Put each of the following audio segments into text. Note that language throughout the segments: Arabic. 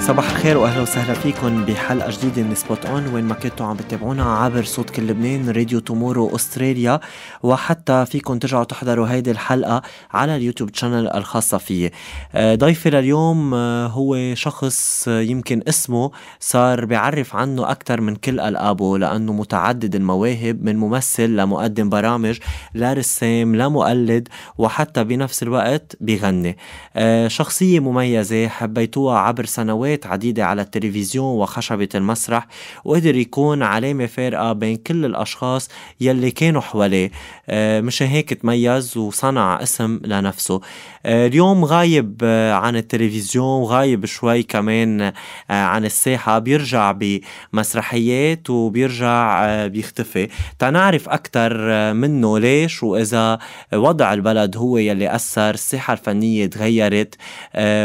صباح الخير واهلا وسهلا فيكم بحلقه جديده من سبوت اون وين ما كنتوا عم بتابعونا عبر صوت كل لبنان راديو تومورو استراليا وحتى فيكم ترجعوا تحضروا هيدي الحلقه على اليوتيوب تشانل الخاصه فيي آه، ضيفي لليوم آه، هو شخص آه، يمكن اسمه صار بيعرف عنه اكثر من كل القابه لانه متعدد المواهب من ممثل لمقدم برامج لرسام لمقلد وحتى بنفس الوقت بغني شخصيه مميزه حبيتوها عبر سنوات سنوات عديدة على التلفزيون وخشبة المسرح وقدر يكون علامة فارقة بين كل الأشخاص يلي كانوا حواليه آه، مشان هيك تميز وصنع اسم لنفسه آه، اليوم غايب آه، عن التلفزيون وغايب شوي كمان عن الساحة بيرجع بمسرحيات وبيرجع بيختفي تنعرف أكثر منه ليش وإذا وضع البلد هو يلي أثر الساحة الفنية تغيرت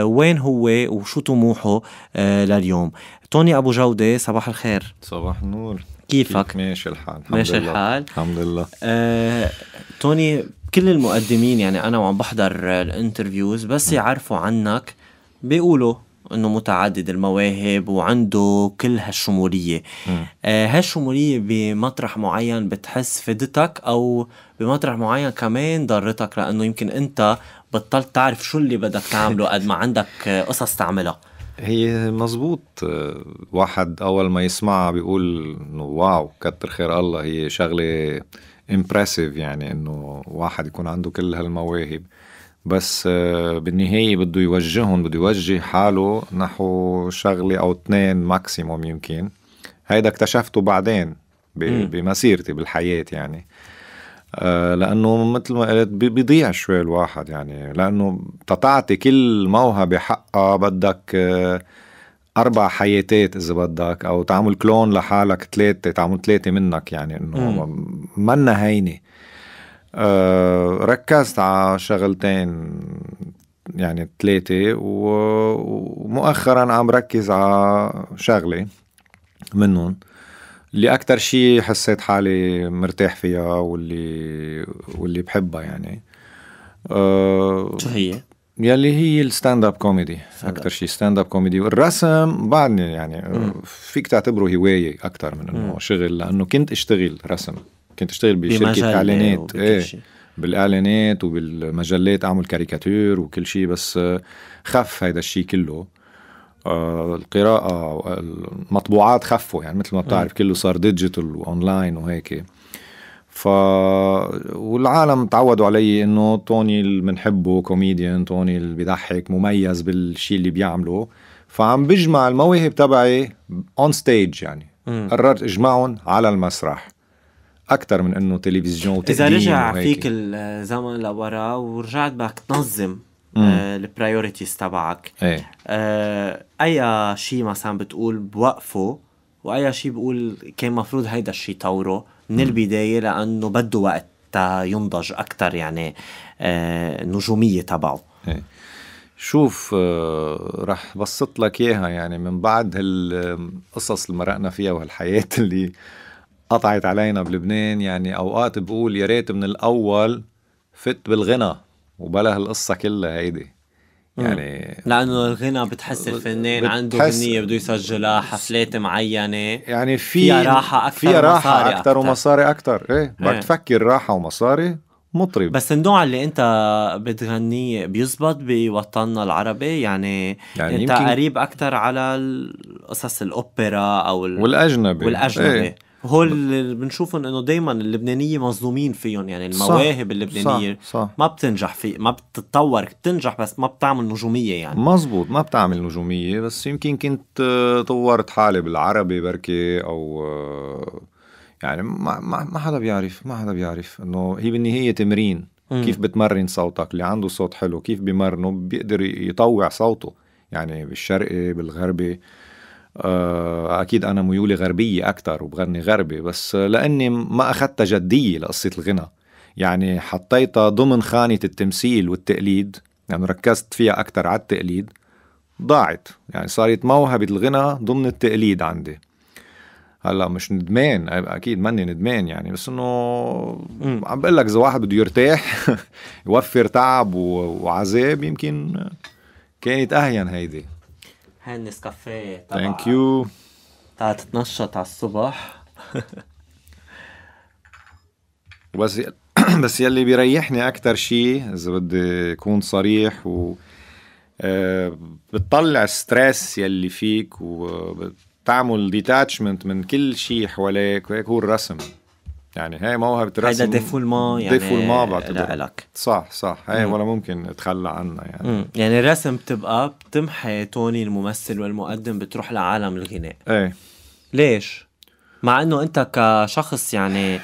وين هو وشو طموحه آه، لليوم توني أبو جودة صباح الخير صباح النور كيفك؟ كيف ماشي الحال الحمد ماشي لله. الحال الحمد لله آه، توني كل المقدمين يعني أنا وعم بحضر الانترفيوز بس يعرفوا عنك بيقولوا انه متعدد المواهب وعنده كل هالشموليه آه هالشموليه بمطرح معين بتحس فدتك او بمطرح معين كمان ضرتك لانه يمكن انت بطلت تعرف شو اللي بدك تعمله قد ما عندك قصص تعملها هي مظبوط واحد اول ما يسمعها بيقول انه واو كتر خير الله هي شغله امبرسيف يعني انه واحد يكون عنده كل هالمواهب بس آه، بالنهايه بده يوجههم بده يوجه حاله نحو شغله او اثنين ماكسيموم يمكن هيدا اكتشفته بعدين بمسيرتي بالحياه يعني آه، لانه مثل ما قلت بيضيع شوي الواحد يعني لانه تعطي كل موهبه حقها بدك آه، اربع حياتات اذا بدك او تعمل كلون لحالك ثلاثه تعمل ثلاثه منك يعني انه منا هينه آه، ركزت على شغلتين يعني ثلاثة ومؤخرا عم ركز على شغلة منهم اللي اكثر شيء حسيت حالي مرتاح فيها واللي واللي بحبها يعني أه شو هي؟ يلي هي الستاند اب كوميدي اكثر شيء ستاند اب كوميدي والرسم بعدني يعني مم. فيك تعتبره هوايه اكثر من انه شغل لانه كنت اشتغل رسم كنت اشتغل بشركه اعلانات ايه شي. بالاعلانات وبالمجلات اعمل كاريكاتير وكل شيء بس آه، خف هيدا الشيء كله آه، القراءة المطبوعات خفوا يعني مثل ما بتعرف كله صار ديجيتال واونلاين وهيك ف والعالم تعودوا علي انه توني اللي بنحبه كوميديان توني اللي بيضحك مميز بالشيء اللي بيعمله فعم بجمع المواهب تبعي اون ستيج يعني قررت اجمعهم على المسرح اكثر من انه تلفزيون اذا رجع فيك الزمن لورا ورجعت بدك تنظم آه، البرايورتيز تبعك إيه. آه، اي شيء مثلا بتقول بوقفه واي شيء بقول كان مفروض هيدا الشيء طوره من البدايه لانه بده وقت ينضج اكثر يعني آه، النجوميه تبعه إيه. شوف رح بسط لك اياها يعني من بعد هالقصص اللي مرقنا فيها وهالحياه اللي قطعت علينا بلبنان يعني اوقات بقول يا ريت من الاول فت بالغنى وبلا هالقصه كلها هيدي يعني لانه الغنى بتحس الفنان عنده غنيه بده يسجلها حفلات معينه يعني في فيها راحه اكثر فيها راحه اكثر ومصاري اكثر ايه بدك إيه. تفكر راحه ومصاري مطرب بس النوع اللي انت بتغنيه بيزبط بوطننا العربي يعني, يعني انت قريب اكثر على قصص الاوبرا او والاجنبي والاجنبي ايه. هول اللي بنشوفهم انه دائما اللبنانيه مظلومين فيهم يعني المواهب اللبنانيه صح صح ما بتنجح في ما بتتطور بتنجح بس ما بتعمل نجوميه يعني مزبوط ما بتعمل نجوميه بس يمكن كنت آه، طورت حالي بالعربي بركي او آه، يعني ما ما حدا بيعرف ما حدا بيعرف انه هي بالنهايه تمرين مم. كيف بتمرن صوتك اللي عنده صوت حلو كيف بمرنه بيقدر يطوع صوته يعني بالشرقي بالغربي آه، اكيد انا ميولي غربيه اكثر وبغني غربي بس لاني ما اخذتها جديه لقصه الغنى يعني حطيتها ضمن خانه التمثيل والتقليد يعني ركزت فيها اكثر على التقليد ضاعت يعني صارت موهبه الغنى ضمن التقليد عندي هلا مش ندمان اكيد ماني ندمان يعني بس انه عم بقول لك اذا واحد بده يرتاح يوفر تعب وعذاب يمكن كانت اهين هيدي هاي النسكافيه تبع ثانك يو تعال تتنشط على الصبح بس بس يلي بيريحني اكثر شيء اذا بدي اكون صريح و آه، بتطلع ستريس يلي فيك وبتعمل آه، ديتاتشمنت من كل شيء حواليك وهيك هو الرسم يعني هي موهبة رسم هيدا ديفولمون يعني ديفولمون بعتبر لك صح صح هي ولا ممكن اتخلى عنها يعني مم. يعني الرسم بتبقى بتمحي توني الممثل والمقدم بتروح لعالم الغناء ايه ليش؟ مع انه انت كشخص يعني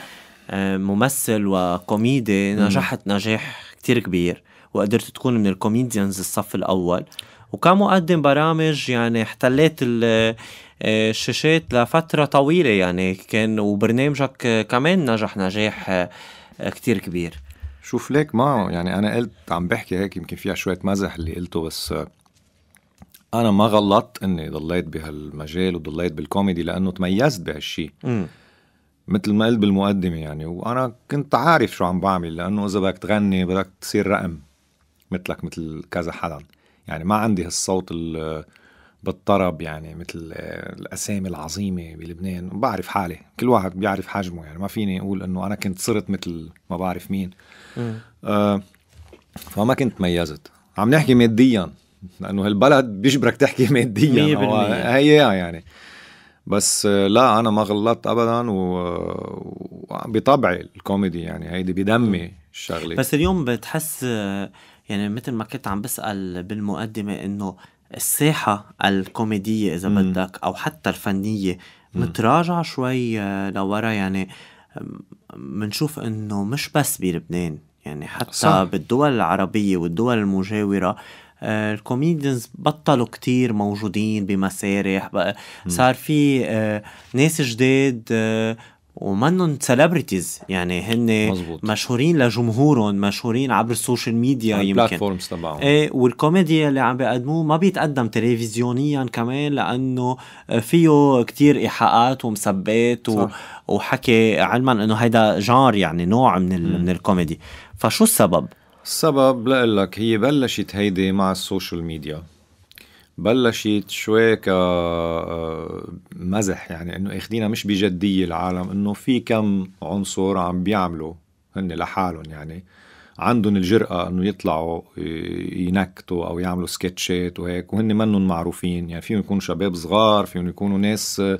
آه، ممثل وكوميدي نجحت نجاح كتير كبير وقدرت تكون من الكوميديانز الصف الاول وكمقدم برامج يعني احتليت شاشات لفترة طويلة يعني كان وبرنامجك كمان نجح نجاح كتير كبير شوف ليك ما يعني أنا قلت عم بحكي هيك يمكن فيها شوية مزح اللي قلته بس أنا ما غلطت إني ضليت بهالمجال وضليت بالكوميدي لأنه تميزت بهالشيء مثل ما قلت بالمقدمة يعني وأنا كنت عارف شو عم بعمل لأنه إذا بدك تغني بدك تصير رقم مثلك مثل كذا حدا يعني ما عندي هالصوت ال بالطرب يعني مثل آه، الاسامي العظيمه بلبنان بعرف حالي كل واحد بيعرف حجمه يعني ما فيني اقول انه انا كنت صرت مثل ما بعرف مين آه فما كنت تميزت عم نحكي ماديا لانه هالبلد بيجبرك تحكي ماديا هي يعني بس آه، لا انا ما غلطت ابدا وبطبعي بطبعي الكوميدي يعني هيدي بدمي الشغله بس اليوم بتحس آه، يعني مثل ما كنت عم بسال بالمقدمه انه الساحة الكوميدية إذا مم. بدك أو حتى الفنية متراجعة شوي آه، لورا يعني منشوف إنه مش بس بلبنان يعني حتى صح. بالدول العربية والدول المجاورة آه، الكوميديانز بطلوا كتير موجودين بمسارح صار في آه، ناس جداد ومنن سيلبرتيز يعني هن مزبوط. مشهورين لجمهورهم مشهورين عبر السوشيال يعني ميديا يمكن البلاتفورمز تبعهم ايه والكوميديا اللي عم بيقدموه ما بيتقدم تلفزيونيا كمان لانه آه، فيه كتير ايحاءات ومسبات و... وحكي علما انه هيدا جار يعني نوع من ال... من الكوميدي فشو السبب السبب لك هي بلشت هيدي مع السوشيال ميديا بلشت شوي كمزح آه، يعني انه اخدينا مش بجديه العالم انه في كم عنصر عم بيعملوا هن لحالهم يعني عندهم الجرأة انه يطلعوا ينكتوا او يعملوا سكتشات وهيك وهن منهم معروفين يعني فيهم يكونوا شباب صغار فيهم يكونوا ناس آه،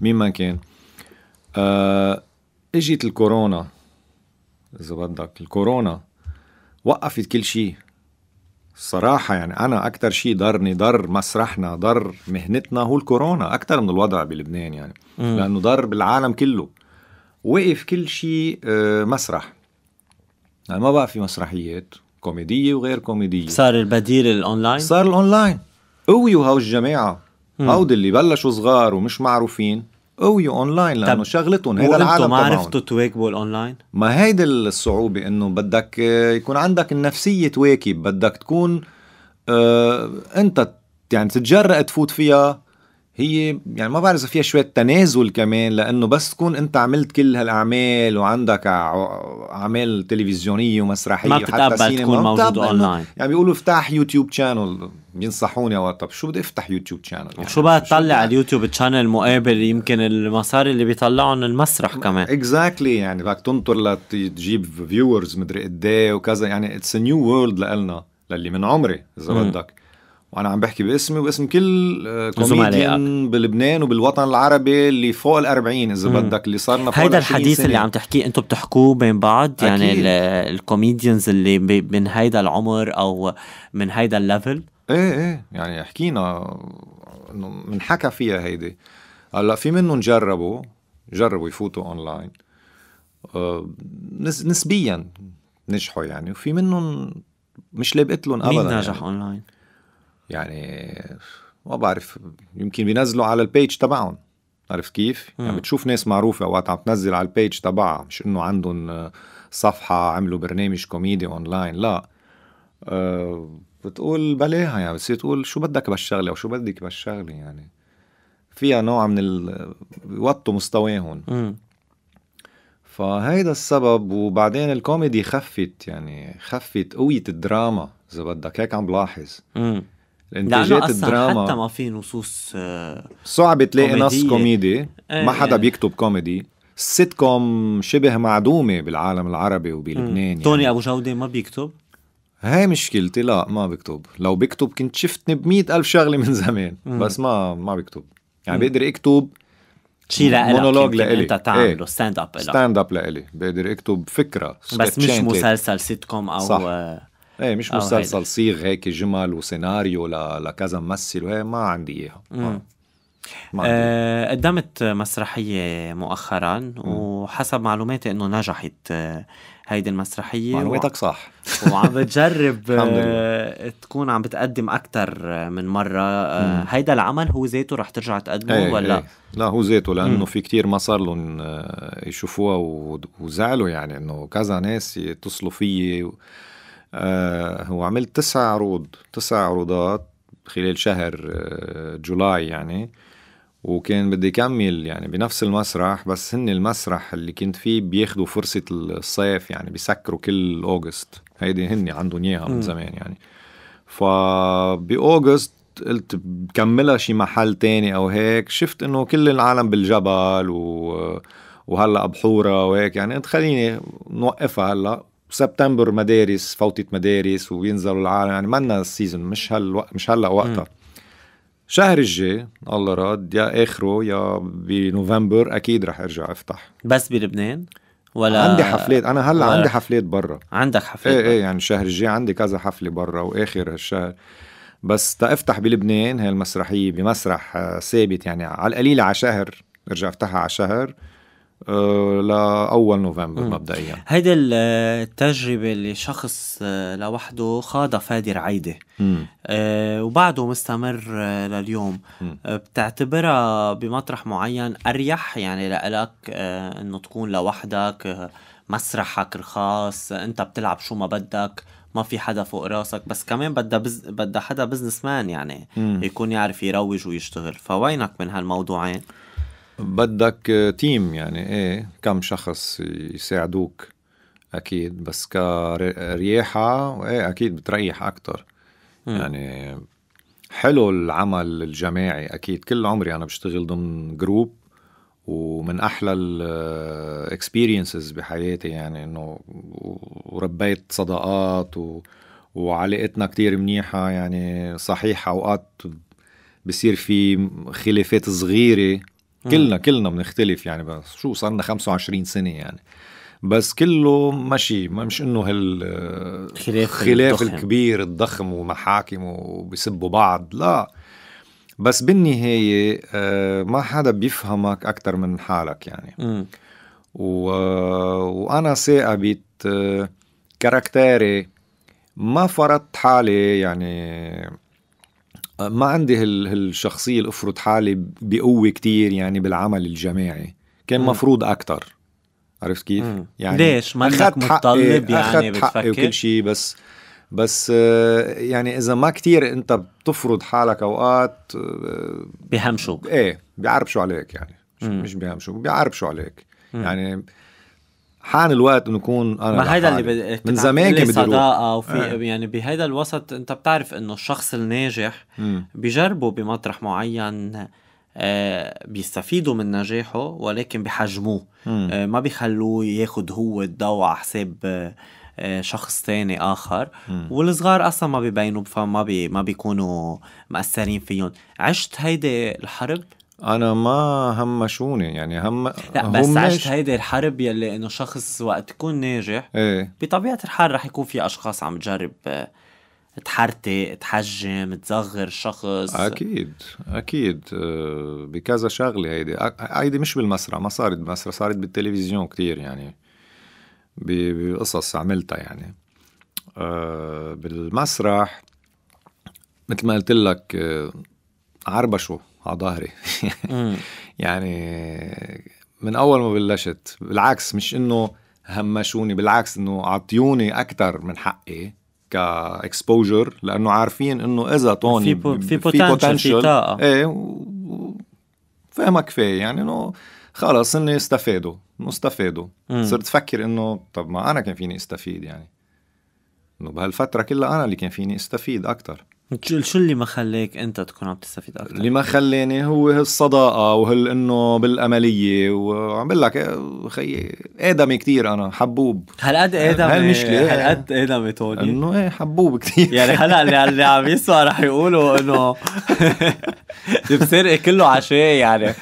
مين ما كان آه، اجت الكورونا اذا بدك الكورونا وقفت كل شيء صراحة يعني أنا أكتر شيء ضرني ضر مسرحنا ضر مهنتنا هو الكورونا أكتر من الوضع بلبنان يعني م. لأنه ضر بالعالم كله وقف كل شيء آه، مسرح يعني ما بقى في مسرحيات كوميدية وغير كوميدية صار البديل الأونلاين؟ صار الأونلاين قويوا هاو الجماعة هاو اللي بلشوا صغار ومش معروفين قوية اونلاين لانه شغلتهم هيدا العالم ما عرفتوا تواكبوا الاونلاين؟ ما هيدي الصعوبة انه بدك آه، يكون عندك النفسية تواكب بدك تكون آه انت يعني تتجرأ تفوت فيها هي يعني ما بعرف اذا فيها شوية تنازل كمان لأنه بس تكون أنت عملت كل هالأعمال وعندك أعمال تلفزيونية ومسرحية ما بتتقبل تكون موجود أونلاين يعني بيقولوا افتح يوتيوب شانل بينصحوني اوقات طب شو بدي افتح يوتيوب شانل يعني شو بقى تطلع على اليوتيوب شانل مقابل يمكن المصاري اللي بيطلعهم المسرح كمان اكزاكتلي exactly يعني بدك تنطر لتجيب فيورز مدري قد إيه وكذا يعني اتس نيو وورلد لنا للي من عمري اذا بدك وانا عم بحكي باسمي واسم كل آه، كوميديان بلبنان وبالوطن العربي اللي فوق ال 40 اذا بدك اللي صارنا فوق هيدا الحديث سنة. اللي عم تحكيه انتم بتحكوه بين بعض يعني الكوميديانز اللي من هيدا العمر او من هيدا الليفل ايه ايه يعني حكينا انه بنحكى فيها هيدي هلا في منهم جربوا جربوا يفوتوا اونلاين آه، نسبيا نجحوا يعني وفي منهم مش لابقت لهم ابدا مين نجح يعني. اونلاين؟ يعني ما بعرف يمكن بينزلوا على البيج تبعهم عرفت كيف؟ يعني مم. يعني بتشوف ناس معروفة وقت عم تنزل على البيج تبعها مش انه عندهم آه، صفحة عملوا برنامج كوميدي اونلاين لا أه بتقول بلاها يعني بتصير تقول شو بدك بالشغلة او شو بدك بالشغلة يعني فيها نوع من ال بيوطوا مستواهم فهيدا السبب وبعدين الكوميدي خفت يعني خفت قوية الدراما إذا بدك هيك عم بلاحظ لانتاجات الدراما حتى ما في نصوص آه، صعب تلاقي نص كوميدي إيه، ما حدا إيه. بيكتب كوميدي السيت كوم شبه معدومه بالعالم العربي وبلبنان يعني. توني ابو جوده ما بيكتب هاي مشكلتي لا ما بكتب لو بكتب كنت شفتني ب ألف شغلة من زمان مم. بس ما ما بكتب يعني مم. بقدر اكتب شي لإلك يعني، مونولوج لإلي انت تعمله ستاند اب ستاند اب لإلي بقدر اكتب فكرة بس مش مسلسل سيت كوم او صح. آه، ايه مش آه، مسلسل صيغ هيك جمل وسيناريو لكذا ممثل وهي إيه، ما عندي اياها آه قدمت مسرحية مؤخرا وحسب معلوماتي انه نجحت آه، هيدي المسرحية معلوماتك و... صح وعم بتجرب آه، تكون عم بتقدم أكثر من مرة آه هيدا العمل هو ذاته رح ترجع تقدمه ايه ولا ايه. لا هو ذاته لأنه في كتير ما صار لهم يشوفوها وزعلوا يعني إنه كذا ناس يتصلوا فيي آه هو عمل تسع عروض تسع عروضات خلال شهر آه جولاي يعني وكان بدي كمل يعني بنفس المسرح بس هن المسرح اللي كنت فيه بياخدوا فرصة الصيف يعني بيسكروا كل أوغست هيدي هن عندهم إياها من زمان يعني فبأوغست قلت بكملها شي محل تاني أو هيك شفت إنه كل العالم بالجبل و وهلا بحورة وهيك يعني قلت خليني نوقفها هلا سبتمبر مدارس فوتت مدارس وينزلوا العالم يعني منا السيزون مش هلا مش هلا وقتها شهر الجاي الله راد يا اخره يا بنوفمبر اكيد رح ارجع افتح بس بلبنان ولا عندي حفلات انا هلا عندي حفلات برا عندك حفلات ايه ايه يعني الشهر الجاي عندي كذا حفله برا واخر الشهر بس تفتح بلبنان هاي المسرحيه بمسرح ثابت يعني على القليله على شهر ارجع افتحها على شهر آه، لأول نوفمبر مبدئيا هيدا التجربة اللي شخص آه، لوحده خاضها فادي رعيدة أه وبعده مستمر آه، لليوم بتعتبرها بمطرح معين أريح يعني لإلك أه إنه تكون لوحدك مسرحك الخاص أنت بتلعب شو ما بدك ما في حدا فوق راسك بس كمان بدها بز... بدها حدا بزنس مان يعني مم. يكون يعرف يروج ويشتغل فوينك من هالموضوعين بدك تيم يعني ايه كم شخص يساعدوك اكيد بس كرياحه ايه اكيد بتريح اكثر يعني حلو العمل الجماعي اكيد كل عمري انا بشتغل ضمن جروب ومن احلى الاكسبيرينسز بحياتي يعني انه وربيت صداقات و... وعلاقتنا كتير منيحه يعني صحيح اوقات بصير في خلافات صغيره كلنا كلنا بنختلف يعني بس شو صرنا 25 سنه يعني بس كله ماشي ما مش انه هال خلاف, خلاف الكبير الضخم ومحاكم وبيسبوا بعض لا بس بالنهاية آه، ما حدا بيفهمك أكثر من حالك يعني و... وأنا ثاقبت آه، كاركتيري ما فرضت حالي يعني ما عندي هالشخصية اللي افرض حالي بقوة كتير يعني بالعمل الجماعي كان مفروض اكتر عرفت كيف؟ يعني ليش؟ ما أخذت متطلب يعني أخذت بتفكر؟ حقي وكل شيء بس بس آه، يعني اذا ما كتير انت بتفرض حالك اوقات آه، بهمشوك ايه بيعربشوا عليك يعني مش بيهمشوك بيعربشوا عليك مم. يعني حان الوقت انه يكون انا ما هيدا اللي بد... من زمان كان بدي صداقه وفي آه. يعني بهيدا الوسط انت بتعرف انه الشخص الناجح بجربه بمطرح معين آه بيستفيدوا من نجاحه ولكن بحجموه آه ما بيخلوه ياخد هو الضوء على حساب آه،, آه شخص تاني اخر مم. والصغار اصلا ما بيبينوا فما بي ما بيكونوا مأثرين فيهم عشت هيدي الحرب انا ما همشوني يعني هم لا بس عشت هيدي الحرب يلي انه شخص وقت تكون ناجح ايه بطبيعه الحال رح يكون في اشخاص عم تجرب آه، تحرتق تحجم تصغر الشخص اكيد اكيد آه، بكذا شغله هيدي هيدي مش بالمسرح ما صارت بالمسرح صارت بالتلفزيون كتير يعني بقصص عملتها يعني آه، بالمسرح مثل ما قلت لك عربشوا على ظهري يعني من اول ما بلشت بالعكس مش انه همشوني بالعكس انه اعطيوني اكثر من حقي كاكسبوجر لانه عارفين انه اذا طوني في بو في بوتنشل في طاقه ايه و... كفايه يعني انه خلص اني استفادوا انه استفادوا صرت فكر انه طب ما انا كان فيني استفيد يعني انه بهالفتره كلها انا اللي كان فيني استفيد اكثر شو اللي ما خليك انت تكون عم تستفيد اكثر؟ اللي ما خلاني هو الصداقه وهال انه بالامليه وعم بقول لك خيي ادمي كثير انا حبوب هالقد ادمي هالمشكله المشكله هالقد ادمي توني انه ايه حبوب كثير يعني هلا اللي, اللي عم يسمع رح يقولوا انه بسرقه إيه كله عشاء يعني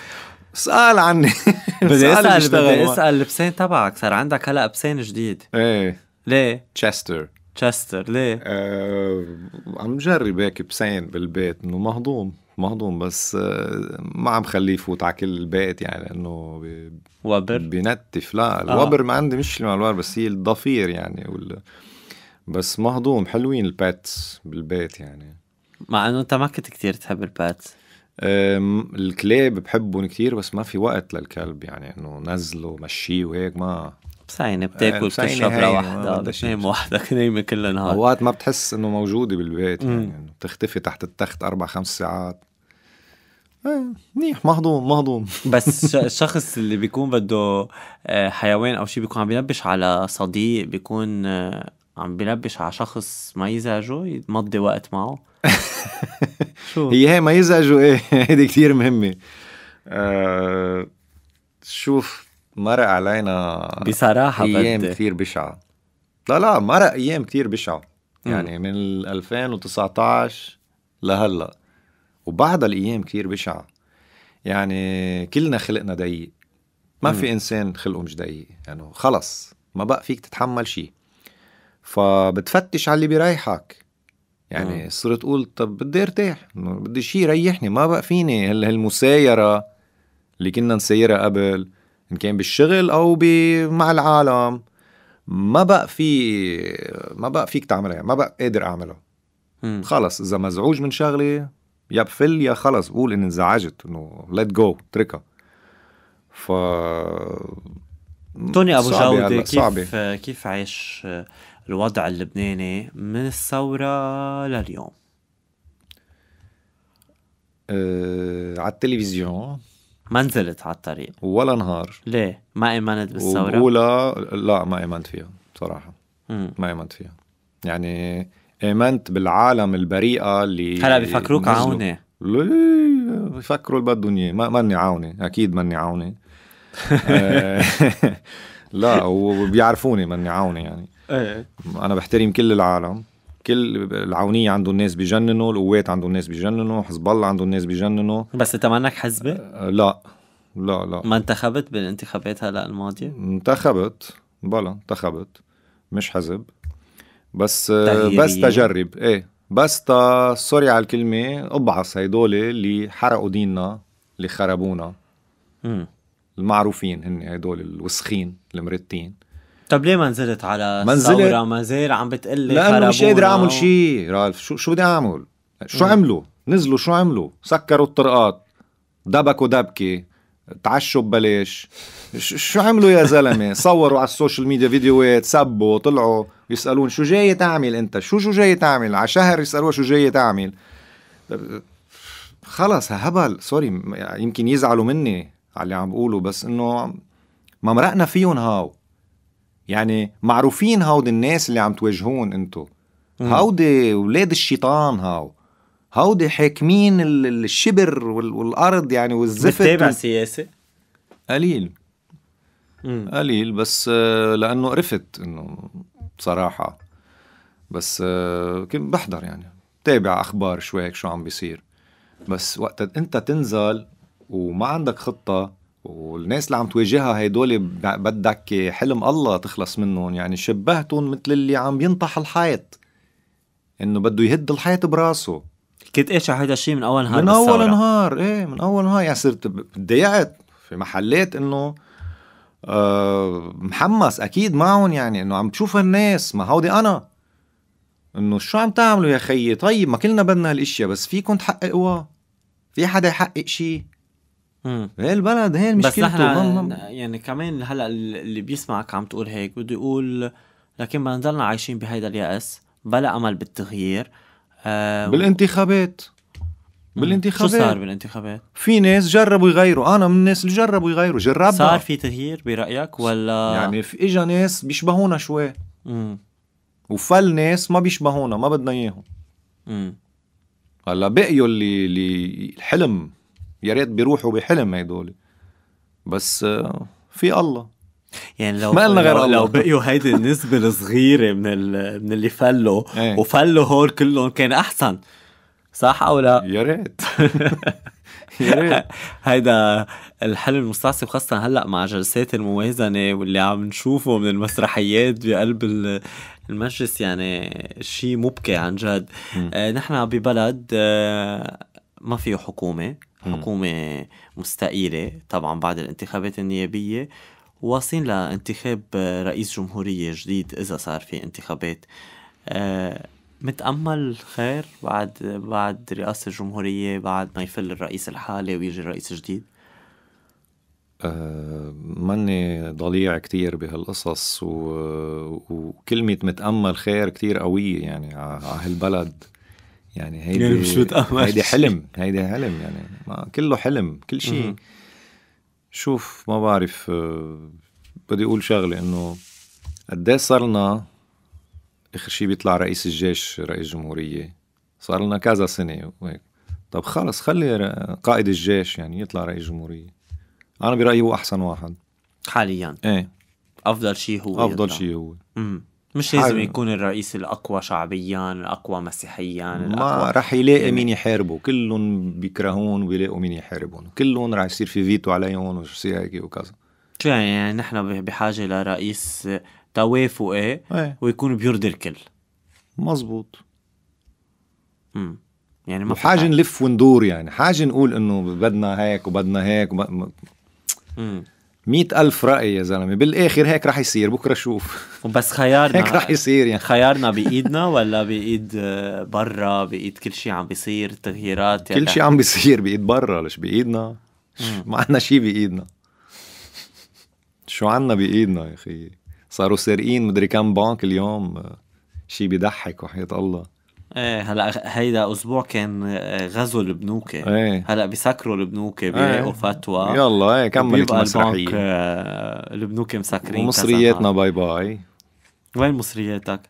اسال عني بدي اسال بدي اسال البسين تبعك صار عندك هلا بسين جديد ايه ليه؟ تشستر تشستر ليه؟ آه عم جرب هيك بسين بالبيت انه مهضوم مهضوم بس آه، ما عم خليه يفوت على كل البيت يعني لانه بي وبر بينتف لا آه. الوبر ما عندي مشكله مع الوبر بس هي الضفير يعني وال بس مهضوم حلوين الباتس بالبيت يعني مع انه انت ما كنت كثير تحب الباتس الكلاب بحبهم كثير بس ما في وقت للكلب يعني انه نزله مشيه وهيك ما بسعينة بتاكل بتشرب لوحدها بتنام وحدك نايمة كل النهار اوقات ما بتحس انه موجودة بالبيت يعني مم. يعني بتختفي تحت التخت اربع خمس ساعات آه، منيح مهضوم مهضوم بس الشخص اللي بيكون بده آه، حيوان او شيء بيكون عم بينبش على صديق بيكون آه، عم بينبش على شخص ما يزعجه يمضي وقت معه شو هي هي ما يزعجه ايه هيدي كثير مهمه آه شوف مرق علينا بصراحة أيام بدي. كثير بشعة لا لا مرق أيام كثير بشعة يعني مم. من 2019 لهلا وبعد الأيام كثير بشعة يعني كلنا خلقنا ضيق ما في إنسان خلقه مش ضيق يعني خلص ما بقى فيك تتحمل شيء فبتفتش على اللي بيريحك يعني صرت اقول طب بدي ارتاح بدي شيء يريحني ما بقى فيني هالمسايره اللي كنا نسيرها قبل ان كان بالشغل او مع العالم ما بقى في ما بقى فيك تعملها ما بقى قادر اعمله خلص اذا مزعوج من شغله يا بفل يا خلص قول اني انزعجت انه ليت جو اتركها ف توني ابو جوده كيف كيف عايش آه، الوضع اللبناني من الثوره لليوم أه على التلفزيون ما نزلت على الطريق ولا نهار ليه؟ ما آمنت بالثورة؟ ولا لا ما آمنت فيها بصراحة ما آمنت فيها يعني آمنت بالعالم البريئة اللي هلا بيفكروك عونة بيفكروا اللي بدهم اياه ماني عوني أكيد ماني عوني آه، لا وبيعرفوني ماني عوني يعني ايه انا بحترم كل العالم كل العونيه عنده الناس بجننوا القوات عنده الناس بجننوا حزب الله عنده الناس بجننوا بس انت منك حزبي آه، لا لا لا ما انتخبت بالانتخابات هلا الماضيه انتخبت بلا انتخبت مش حزب بس آه، تغييرية. بس تجرب ايه بس تا سوري على الكلمه ابعص هيدول اللي حرقوا ديننا اللي خربونا م. المعروفين هن هدول الوسخين المرتين طب ليه ما نزلت على ما نزلت ما زال عم بتقلي لأنه مش قادر أعمل شيء رالف شو شو بدي أعمل؟ شو م. عملوا؟ نزلوا شو عملوا؟ سكروا الطرقات دبكوا دبكة تعشوا ببلاش شو عملوا يا زلمة؟ صوروا على السوشيال ميديا فيديوهات سبوا طلعوا يسألون شو جاي تعمل أنت؟ شو شو جاي تعمل؟ على شهر يسألوها شو جاي تعمل؟ خلص هبل سوري يمكن يزعلوا مني على اللي عم بقوله بس انه ما مرقنا فيهم هاو يعني معروفين هود الناس اللي عم تواجهون انتو هودي ولاد الشيطان هاو هودي حاكمين الشبر والارض يعني والزفت بتتابع و... سياسه؟ قليل مم. قليل بس آه، لانه قرفت انه بصراحه بس آه، كنت بحضر يعني تابع اخبار شوي هيك شو عم بيصير بس وقت انت تنزل وما عندك خطه والناس اللي عم تواجهها هيدول بدك حلم الله تخلص منهم يعني شبهتهم مثل اللي عم ينطح الحيط انه بده يهد الحيط براسه كنت قاشع هيدا الشيء من اول نهار من اول نهار ايه من اول نهار يعني صرت تضايقت في محلات انه أه محمس اكيد معهم يعني انه عم تشوف الناس ما هودي انا انه شو عم تعملوا يا خيي طيب ما كلنا بدنا هالاشياء بس فيكم تحققوها في حدا يحقق شيء مم. هي إيه البلد هي المشكلة بس نحن يعني كمان هلا اللي بيسمعك عم تقول هيك بده يقول لكن ما نضلنا عايشين بهيدا اليأس بلا امل بالتغيير آه بالانتخابات بالانتخابات شو صار بالانتخابات؟ في ناس جربوا يغيروا، أنا من الناس اللي جربوا يغيروا، جربنا صار في تغيير برأيك ولا يعني في إجا ناس بيشبهونا شوي امم وفل ناس ما بيشبهونا ما بدنا إياهم امم هلا بقيوا اللي اللي الحلم يا ريت بيروحوا بحلم هدول بس في الله يعني لو ما لنا غير لو, لو بقيوا هيدي النسبة الصغيرة من من اللي فلوا ايه. وفلوا هول كلهم كان أحسن صح أو لا؟ يا ريت يا ريت هيدا الحلم المستعصي خاصة هلا مع جلسات الموازنة واللي عم نشوفه من المسرحيات بقلب المجلس يعني شيء مبكي عن جد آه نحن ببلد آه ما فيه حكومة حكومة مستقيلة طبعا بعد الانتخابات النيابية واصلين لانتخاب آه، رئيس جمهورية جديد إذا صار في انتخابات آه، متأمل خير بعد بعد رئاسة الجمهورية بعد ما يفل الرئيس الحالي ويجي رئيس جديد أه ماني ضليع كتير بهالقصص وكلمة متأمل خير كتير قوية يعني على هالبلد يعني هيدي يعني مش هيدي حلم هيدي حلم يعني ما كله حلم كل شيء شوف ما بعرف آه، بدي اقول شغله انه قد إيه صار لنا اخر شيء بيطلع رئيس الجيش رئيس جمهوريه صار لنا كذا سنه وهيك طب خلص خلي قائد الجيش يعني يطلع رئيس جمهوريه انا برايي هو احسن واحد حاليا ايه افضل شيء هو افضل شيء هو مش لازم يكون الرئيس الاقوى شعبيا الاقوى مسيحيا الاقوى ما رح يلاقي يعني مين يحاربه كلهم بيكرهون ويلاقوا مين يحاربهم كلهم رح يصير في فيتو عليهم ويصير هيك وكذا شو يعني, يعني نحن بحاجه لرئيس توافقي ايه. ويكون بيرضي الكل مزبوط امم يعني ما حاجه نلف وندور يعني حاجه نقول انه بدنا هيك وبدنا هيك وب... امم مئة ألف رأي يا زلمة بالآخر هيك رح يصير بكرة شوف بس خيارنا هيك رح يصير يعني خيارنا بإيدنا ولا بإيد برا بإيد كل شيء عم بيصير تغييرات يعني كل شيء عم بيصير بإيد برا ليش بإيدنا ما عنا شيء بإيدنا شو عنا بإيدنا يا أخي صاروا سارقين مدري كم بانك اليوم شيء بيضحك وحياة الله ايه هلا هيدا اسبوع كان آه، غزو البنوك ايه هلا بيسكروا البنوك إيه. بيلاقوا ايه. فتوى يلا ايه كملت المسرحيه البنوك آه، مسكرين مصرياتنا باي باي وين مصرياتك؟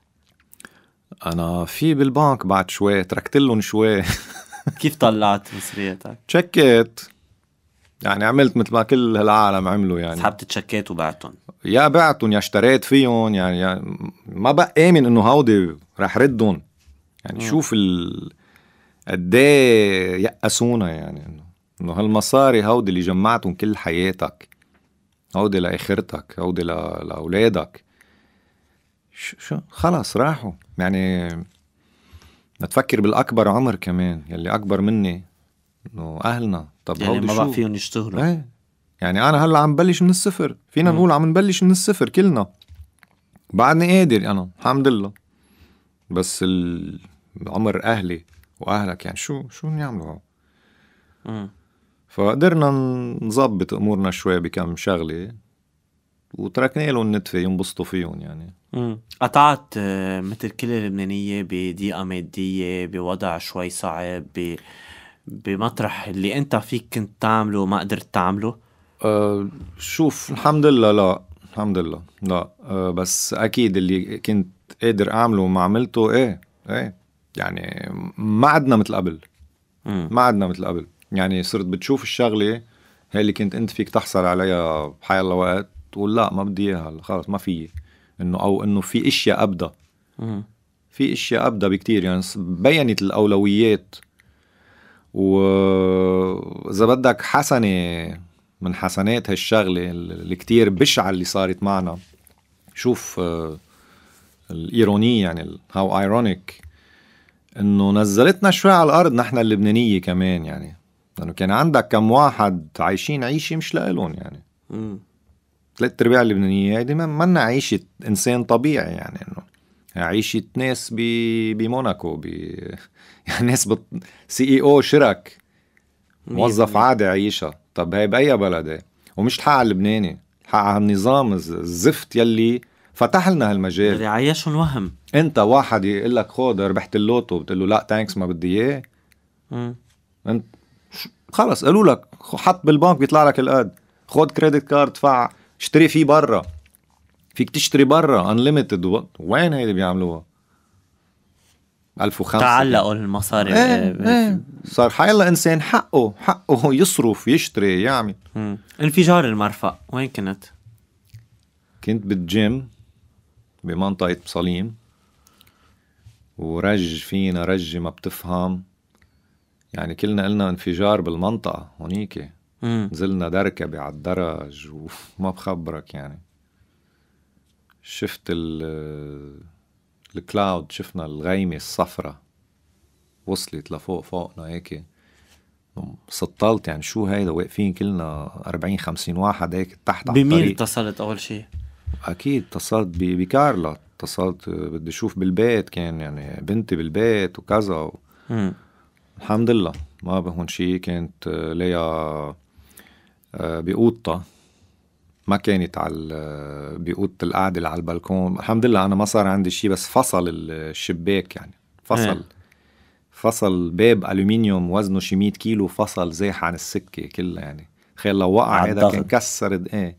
انا في بالبنك بعد شوي تركت لهم شوي كيف طلعت مصرياتك؟ تشكيت يعني عملت مثل ما كل هالعالم عملوا يعني سحبت تشكيت وبعتهم يا بعتهم يا اشتريت فيهم يعني, يعني ما بقى امن انه هودي رح ردهم يعني م. شوف ال... قد إيه يأسونا يعني انه انه هالمصاري هودي اللي جمعتهم كل حياتك هودي لاخرتك هودي ل... لاولادك شو شو خلص راحوا يعني نتفكر بالاكبر عمر كمان يلي اكبر مني انه اهلنا طب يعني ما بقى فيهم يشتغلوا ايه يعني انا هلا عم بلش من الصفر فينا نقول عم نبلش من الصفر كلنا بعدني قادر انا الحمد لله بس الامر اهلي واهلك يعني شو شو امم فقدرنا نظبط امورنا شوي بكم شغله وتركنا لهم النتفه ينبسطوا فيهم يعني امم قطعت آه، مثل كل اللبنانيه بضيقه ماديه بوضع شوي صعب ب... بمطرح اللي انت فيك كنت تعمله ما قدرت تعمله أه شوف الحمد لله لا الحمد لله لا أه بس اكيد اللي كنت قادر اعمله وما عملته ايه ايه يعني ما عدنا مثل قبل ما عدنا مثل قبل يعني صرت بتشوف الشغله هي اللي كنت انت فيك تحصل عليها بحي الله وقت تقول لا ما بدي اياها خلص ما في انه او انه في اشياء ابدا في اشياء ابدا بكتير يعني بينت الاولويات واذا بدك حسنه من حسنات هالشغله اللي بشعه اللي صارت معنا شوف آه، الايرونيه يعني هاو ايرونيك انه نزلتنا شوي على الارض نحن اللبنانيه كمان يعني لانه كان عندك كم واحد عايشين عيشه مش لإلهم يعني ثلاث ارباع اللبنانيه هيدي منا عيشه انسان طبيعي يعني انه عيشه ناس بموناكو ب يعني ناس بت... سي اي او شرك موظف عادي عيشها طب هي باي بلد هي ومش الحق على اللبناني الحق على النظام الزفت يلي فتح لنا هالمجال بدي عيشهم وهم انت واحد يقول لك خود ربحت اللوتو بتقول له لا تانكس ما بدي اياه انت خلص قالوا لك حط بالبنك بيطلع لك القد خود كريدت كارد دفع اشتري فيه برا فيك تشتري برا انليمتد وين هيدي بيعملوها 1005 تعلقوا المصاري ايه ايه صار حيلا انسان حقه حقه يصرف يشتري يعمل انفجار المرفأ وين كنت؟ كنت بالجيم بمنطقة بصليم ورج فينا رجة ما بتفهم يعني كلنا قلنا انفجار بالمنطقة هونيك نزلنا دركبة على الدرج وما بخبرك يعني شفت الكلاود شفنا الغيمة الصفرة وصلت لفوق فوقنا هيك سطلت يعني شو هيدا واقفين كلنا 40 50 واحد هيك تحت بمين اتصلت اول شيء؟ اكيد اتصلت بكارلا اتصلت آه، بدي اشوف بالبيت كان يعني بنتي بالبيت وكذا و... الحمد لله ما بهون شيء كانت آه، ليا بقوطة آه، ما كانت على بقوطة القعدة على البلكون الحمد لله أنا ما صار عندي شيء بس فصل الشباك يعني فصل إيه. فصل باب ألومنيوم وزنه شي 100 كيلو فصل زاح عن السكة كلها يعني تخيل لو وقع هذا كان كسر ايه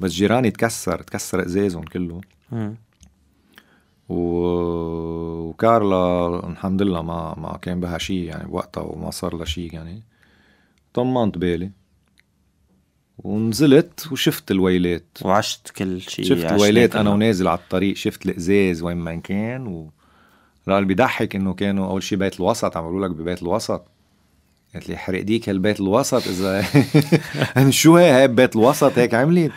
بس جيراني تكسر تكسر ازازهم كله و... وكارلا الحمد لله ما ما كان بها شيء يعني وقتها وما صار لها شيء يعني طمنت بالي ونزلت وشفت الويلات وعشت كل شيء شفت الويلات انا ونازل على الطريق شفت الازاز وين ما كان و... اللي بيضحك انه كانوا اول شيء بيت الوسط عم بيقولوا لك ببيت الوسط قالت لي حرق ديك البيت الوسط اذا انا شو هي هاي بيت الوسط هيك عملت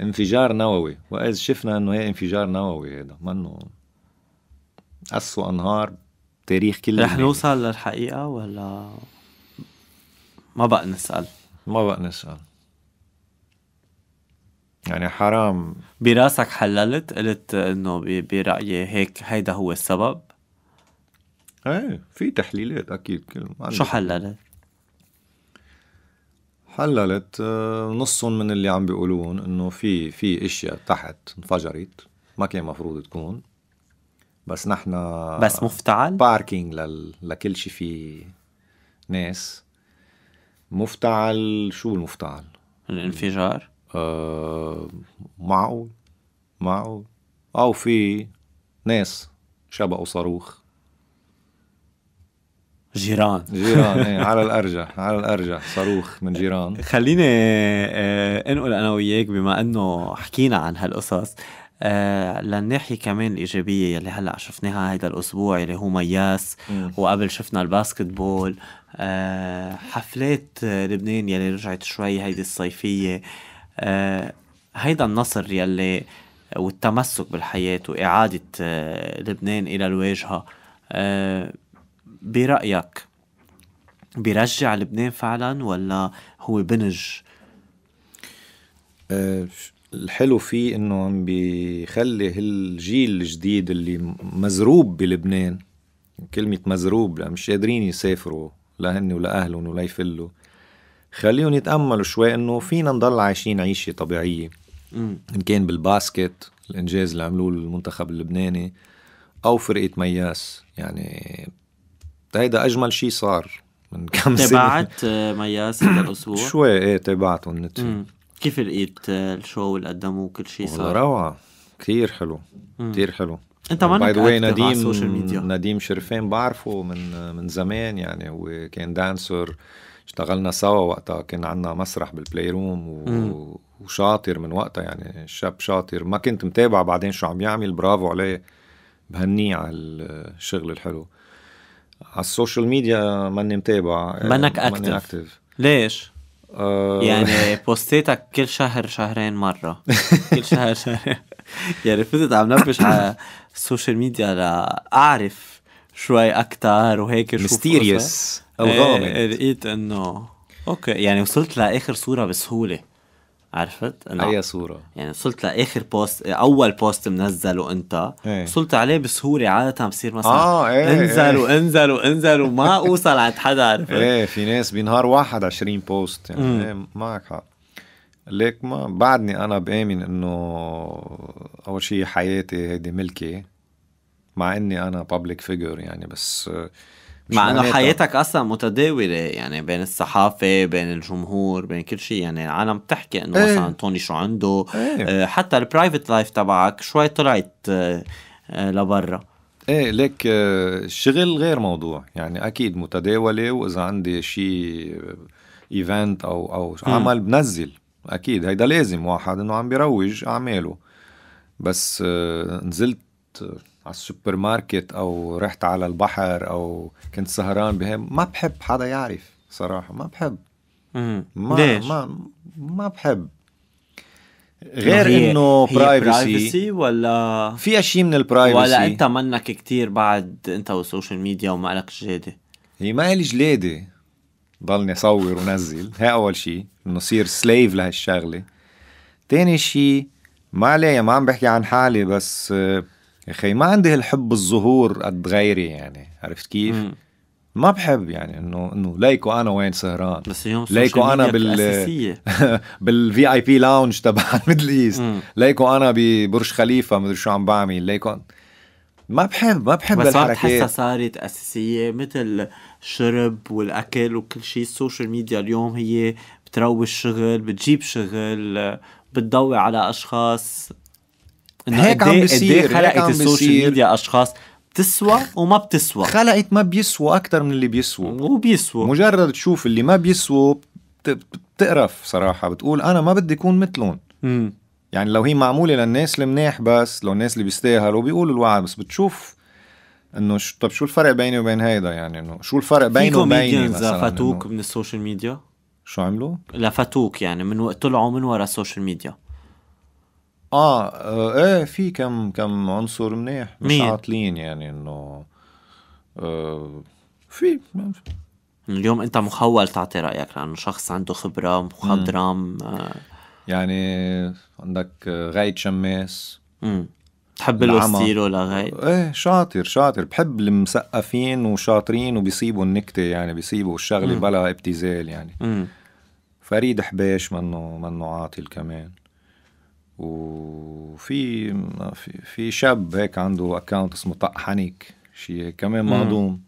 انفجار نووي واذ شفنا انه هي انفجار نووي هذا منه قصوا انهار تاريخ كله رح نوصل للحقيقه ولا ما بقى نسال ما بقى نسال يعني حرام براسك حللت قلت انه برايي هيك هيدا هو السبب ايه في تحليلات اكيد كل شو حللت؟ حللت آه، نصهم من اللي عم بيقولون انه في في اشياء تحت انفجرت ما كان مفروض تكون بس نحن بس مفتعل باركينج لل... لكل شيء في ناس مفتعل شو المفتعل؟ الانفجار آه معقول معقول او في ناس شبقوا صاروخ جيران جيران ايه على الارجح على الارجح صاروخ من جيران خليني آه، انقل انا وياك بما انه حكينا عن هالقصص آه للناحية كمان الإيجابية يلي هلأ شفناها هيدا الأسبوع يلي هو مياس وقبل شفنا الباسكت بول آه حفلات آه، لبنان يلي رجعت شوي هيدي الصيفية آه هيدا النصر يلي والتمسك بالحياة وإعادة آه، لبنان إلى الواجهة برأيك بيرجع لبنان فعلا ولا هو بنج؟ أه الحلو فيه انه عم بيخلي هالجيل الجديد اللي مزروب بلبنان كلمة مزروب لا مش قادرين يسافروا لا هن ولا اهلهم ولا يفلوا خليهم يتأملوا شوي انه فينا نضل عايشين عيشة طبيعية ان كان بالباسكت الانجاز اللي عملوه المنتخب اللبناني او فرقة مياس يعني هيدا اجمل شيء صار من كم سنه تابعت آه، مياس هذا الاسبوع؟ شوي ايه تابعتهم نتفلكس كيف لقيت آه، الشو اللي قدموه وكل شيء صار؟ روعه كثير حلو كثير حلو انت ما باي ذا نديم السوشيال ميديا نديم شرفين بعرفه من من زمان يعني هو كان دانسر اشتغلنا سوا وقتها كان عندنا مسرح بالبلاي روم و... وشاطر من وقتها يعني شاب شاطر ما كنت متابع بعدين شو عم يعمل برافو عليه بهنيه على الشغل الحلو على السوشيال ميديا ماني متابع منك اكتف أكتف. ليش؟ آه، يعني بوستاتك كل شهر شهرين مرة كل شهر شهرين يعني فتت عم نبش على السوشيال ميديا لأعرف شوي أكتر وهيك شو ميستيريوس أو إيه، غامض إيه، لقيت إنه أوكي يعني وصلت لآخر صورة بسهولة عرفت؟ أنا اي صورة يعني وصلت لاخر بوست اول بوست منزله انت إيه. وصلت ايه. عليه بسهولة عادة بصير مثلا آه ايه, إيه. انزل ايه. وانزل وانزل وما اوصل عند حدا عرفت؟ ايه في ناس بنهار واحد 20 بوست يعني ايه معك حق ليك ما بعدني انا بامن انه اول شيء حياتي هيدي ملكي مع اني انا بابليك فيجر يعني بس آه مع انه حياتك اصلا متداوله يعني بين الصحافه بين الجمهور بين كل شيء يعني العالم بتحكي انه ايه. مثلا توني شو عنده ايه. آه حتى البرايفت لايف تبعك شوي طلعت آه آه لبرا ايه ليك آه، الشغل غير موضوع يعني اكيد متداوله واذا عندي شيء ايفنت آه، او او عمل بنزل اكيد هيدا لازم واحد انه عم بيروج اعماله بس آه، نزلت على السوبر ماركت او رحت على البحر او كنت سهران بهم ما بحب حدا يعرف صراحه ما بحب ما ليش؟ ما ما بحب غير انه برايفسي ولا فيها شيء من البرايفسي ولا انت منك كتير بعد انت والسوشيال ميديا وما لك جلاده هي ما لي جلاده ضلني اصور ونزل هي اول شيء انه صير سليف لهالشغله تاني شيء ما علي ما عم بحكي عن حالي بس آه، يا اخي ما عندي هالحب الظهور قد غيري يعني عرفت كيف؟ مم. ما بحب يعني انه انه ليكو انا وين سهران بس اليوم ليكو انا بال بالفي اي بي لاونج تبع الميدل ايست ليكو انا ببرج خليفه مدري شو عم بعمل ليكو ما بحب ما بحب بس صارت حسها صارت اساسيه مثل الشرب والاكل وكل شيء السوشيال ميديا اليوم هي بتروج شغل بتجيب شغل بتضوي على اشخاص انه هيك إيه- عم إيه بيصير خلقت السوشيال ميديا اشخاص بتسوى وما بتسوى خلقت ما بيسوى اكثر من اللي بيسوى وبيسوى مجرد تشوف اللي ما بيسوى بتقرف صراحه بتقول انا ما بدي اكون مثلهم يعني لو هي معموله للناس المناح بس لو الناس اللي بيستاهلوا بيقولوا الوعد بس بتشوف انه طب شو الفرق بيني وبين هيدا يعني انه شو الفرق بينه وبيني مثلا لفتوك من السوشيال ميديا شو عملوا؟ لفتوك يعني من وقت طلعوا من ورا السوشيال ميديا آه،, اه ايه في كم كم عنصر منيح مش مين؟ عاطلين يعني انه آه، في اليوم انت مخول تعطي رايك لانه شخص عنده خبره مخضرم آه. يعني عندك غايد شماس امم بتحب له ستيلو لغايد ايه شاطر شاطر بحب المثقفين وشاطرين وبيصيبوا النكته يعني بيصيبوا الشغله بلا ابتذال يعني مم. فريد حباش منه منه عاطل كمان وفي في في شاب هيك عنده اكونت اسمه طق حنيك شيء كمان مهضوم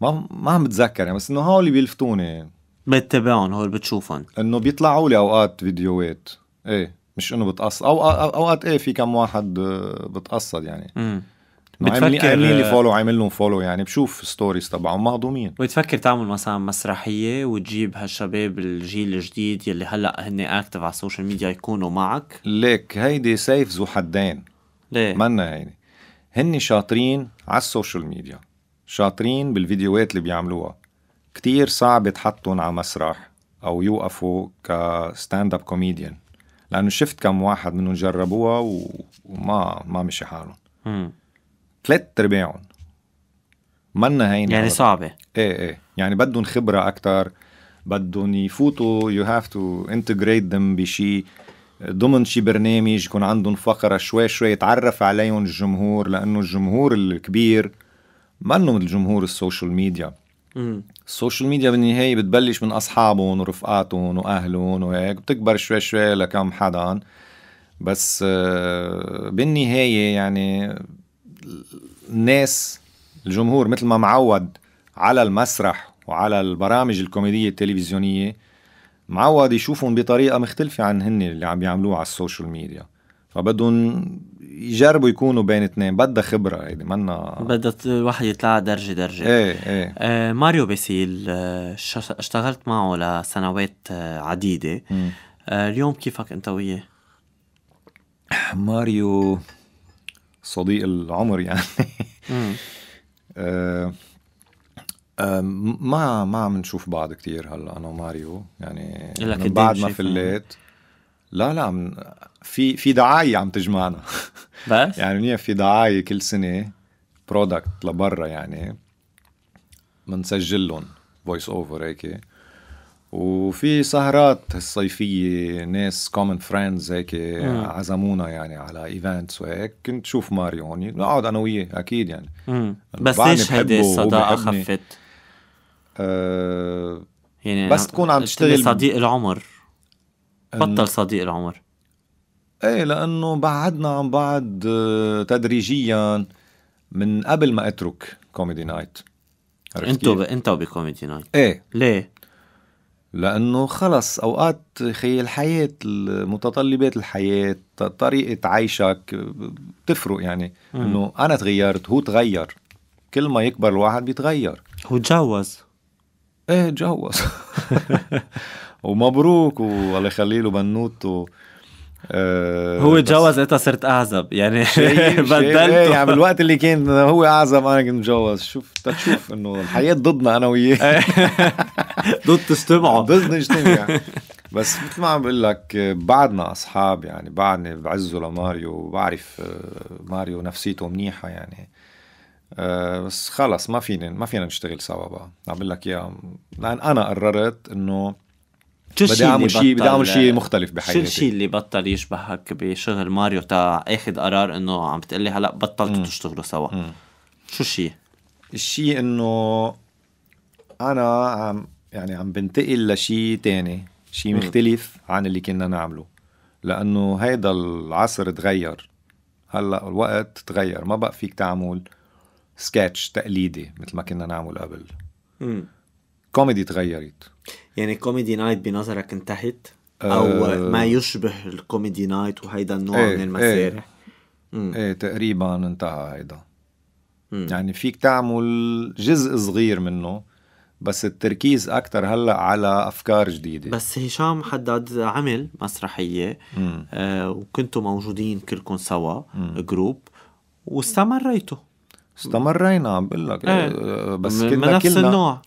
ما ما عم بتذكر يعني بس انه هول اللي بيلفتوني بتتابعهم هول بتشوفهم انه بيطلعوا لي اوقات فيديوهات ايه مش انه بتقص او اوقات ايه في كم واحد آه، بتقصد يعني مم. بتفكر عاملين لي فولو عامل لهم فولو يعني بشوف ستوريز تبعهم مهضومين وتفكر تعمل مثلا مسرحيه وتجيب هالشباب الجيل الجديد يلي هلا هن اكتف على السوشيال ميديا يكونوا معك ليك هيدي سيف ذو حدين ليه؟ منا هيدي هن شاطرين على السوشيال ميديا شاطرين بالفيديوهات اللي بيعملوها كتير صعب تحطهم على مسرح او يوقفوا كستاند اب كوميديان لانه شفت كم واحد منهم جربوها وما ما مشي حالهم ثلاث ارباعهم منا هين يعني صعبة ايه ايه يعني بدهم خبرة أكثر بدهم يفوتوا يو هاف تو انتجريت ذم بشيء ضمن شي برنامج يكون عندهم فقرة شوي شوي يتعرف عليهم الجمهور لأنه الجمهور الكبير منه مثل جمهور السوشيال ميديا السوشيال ميديا بالنهاية بتبلش من أصحابهم ورفقاتهم وأهلهم وهيك بتكبر شوي شوي لكم حدا بس آه، بالنهاية يعني الناس الجمهور مثل ما معود على المسرح وعلى البرامج الكوميدية التلفزيونية معود يشوفهم بطريقة مختلفة عن هن اللي عم يعملوه على السوشيال ميديا فبدهم يجربوا يكونوا بين اثنين بدها خبره هيدي منا بدها الواحد يطلع درجه درجه ايه ايه آه ماريو باسيل آه اشتغلت معه لسنوات آه عديده آه اليوم كيفك انت وياه؟ ماريو صديق العمر يعني آه، آه، ما ما عم نشوف بعض كتير هلا انا وماريو يعني من بعد ما فليت لا لا من في في دعايه عم تجمعنا بس يعني منيح في دعايه كل سنه برودكت لبرا يعني بنسجل لهم فويس اوفر هيك وفي سهرات الصيفية ناس كومن فريندز هيك مم. عزمونا يعني على ايفنتس وهيك كنت شوف ماريو هون نقعد انا وياه اكيد يعني مم. بس ليش هيدي الصداقة خفت؟ أه يعني بس تكون عم تشتغل صديق العمر بطل صديق العمر ايه لانه بعدنا عن بعض آه، تدريجيا من قبل ما اترك كوميدي نايت انتو ب... انت وبكوميدي نايت ايه ليه؟ لانه خلص اوقات خي الحياه متطلبات الحياه طريقه عيشك بتفرق يعني انه انا تغيرت هو تغير كل ما يكبر الواحد بيتغير هو تجوز ايه تجوز ومبروك والله يخلي له بنوته أه هو تجوز انت صرت اعزب يعني بدلت ايه يعني بالوقت اللي كان هو اعزب انا كنت متجوز شوف تشوف انه الحياه ضدنا انا وياه ضد تجتمعوا ضد نجتمع بس مثل ما عم بقول لك بعدنا اصحاب يعني بعدني بعزه لماريو وبعرف آه، ماريو نفسيته منيحه يعني أه بس خلص ما فينا ما فينا نشتغل سوا بقى عم بقول لك اياها لان انا قررت انه شو الشيء بدي اعمل شيء بدي اعمل شيء مختلف بحياتي شو الشيء اللي بطل يشبهك بشغل ماريو تا اخذ قرار انه عم بتقلي هلا بطلتوا تشتغلوا سوا م. شو الشيء؟ الشيء انه انا عم يعني عم بنتقل لشيء تاني شيء مختلف عن اللي كنا نعمله لانه هيدا العصر تغير هلا الوقت تغير ما بقى فيك تعمل سكتش تقليدي مثل ما كنا نعمل قبل م. كوميدي تغيرت يعني كوميدي نايت بنظرك انتهت آه. او ما يشبه الكوميدي نايت وهيدا النوع ايه من إيه. المسارح ايه, ايه تقريبا انتهى هيدا مم. يعني فيك تعمل جزء صغير منه بس التركيز اكثر هلا على افكار جديده بس هشام حداد عمل مسرحيه آه وكنتوا موجودين كلكم سوا جروب واستمريتوا استمرينا عم بقول لك ايه. آه، بس كنا من نفس كلنا النوع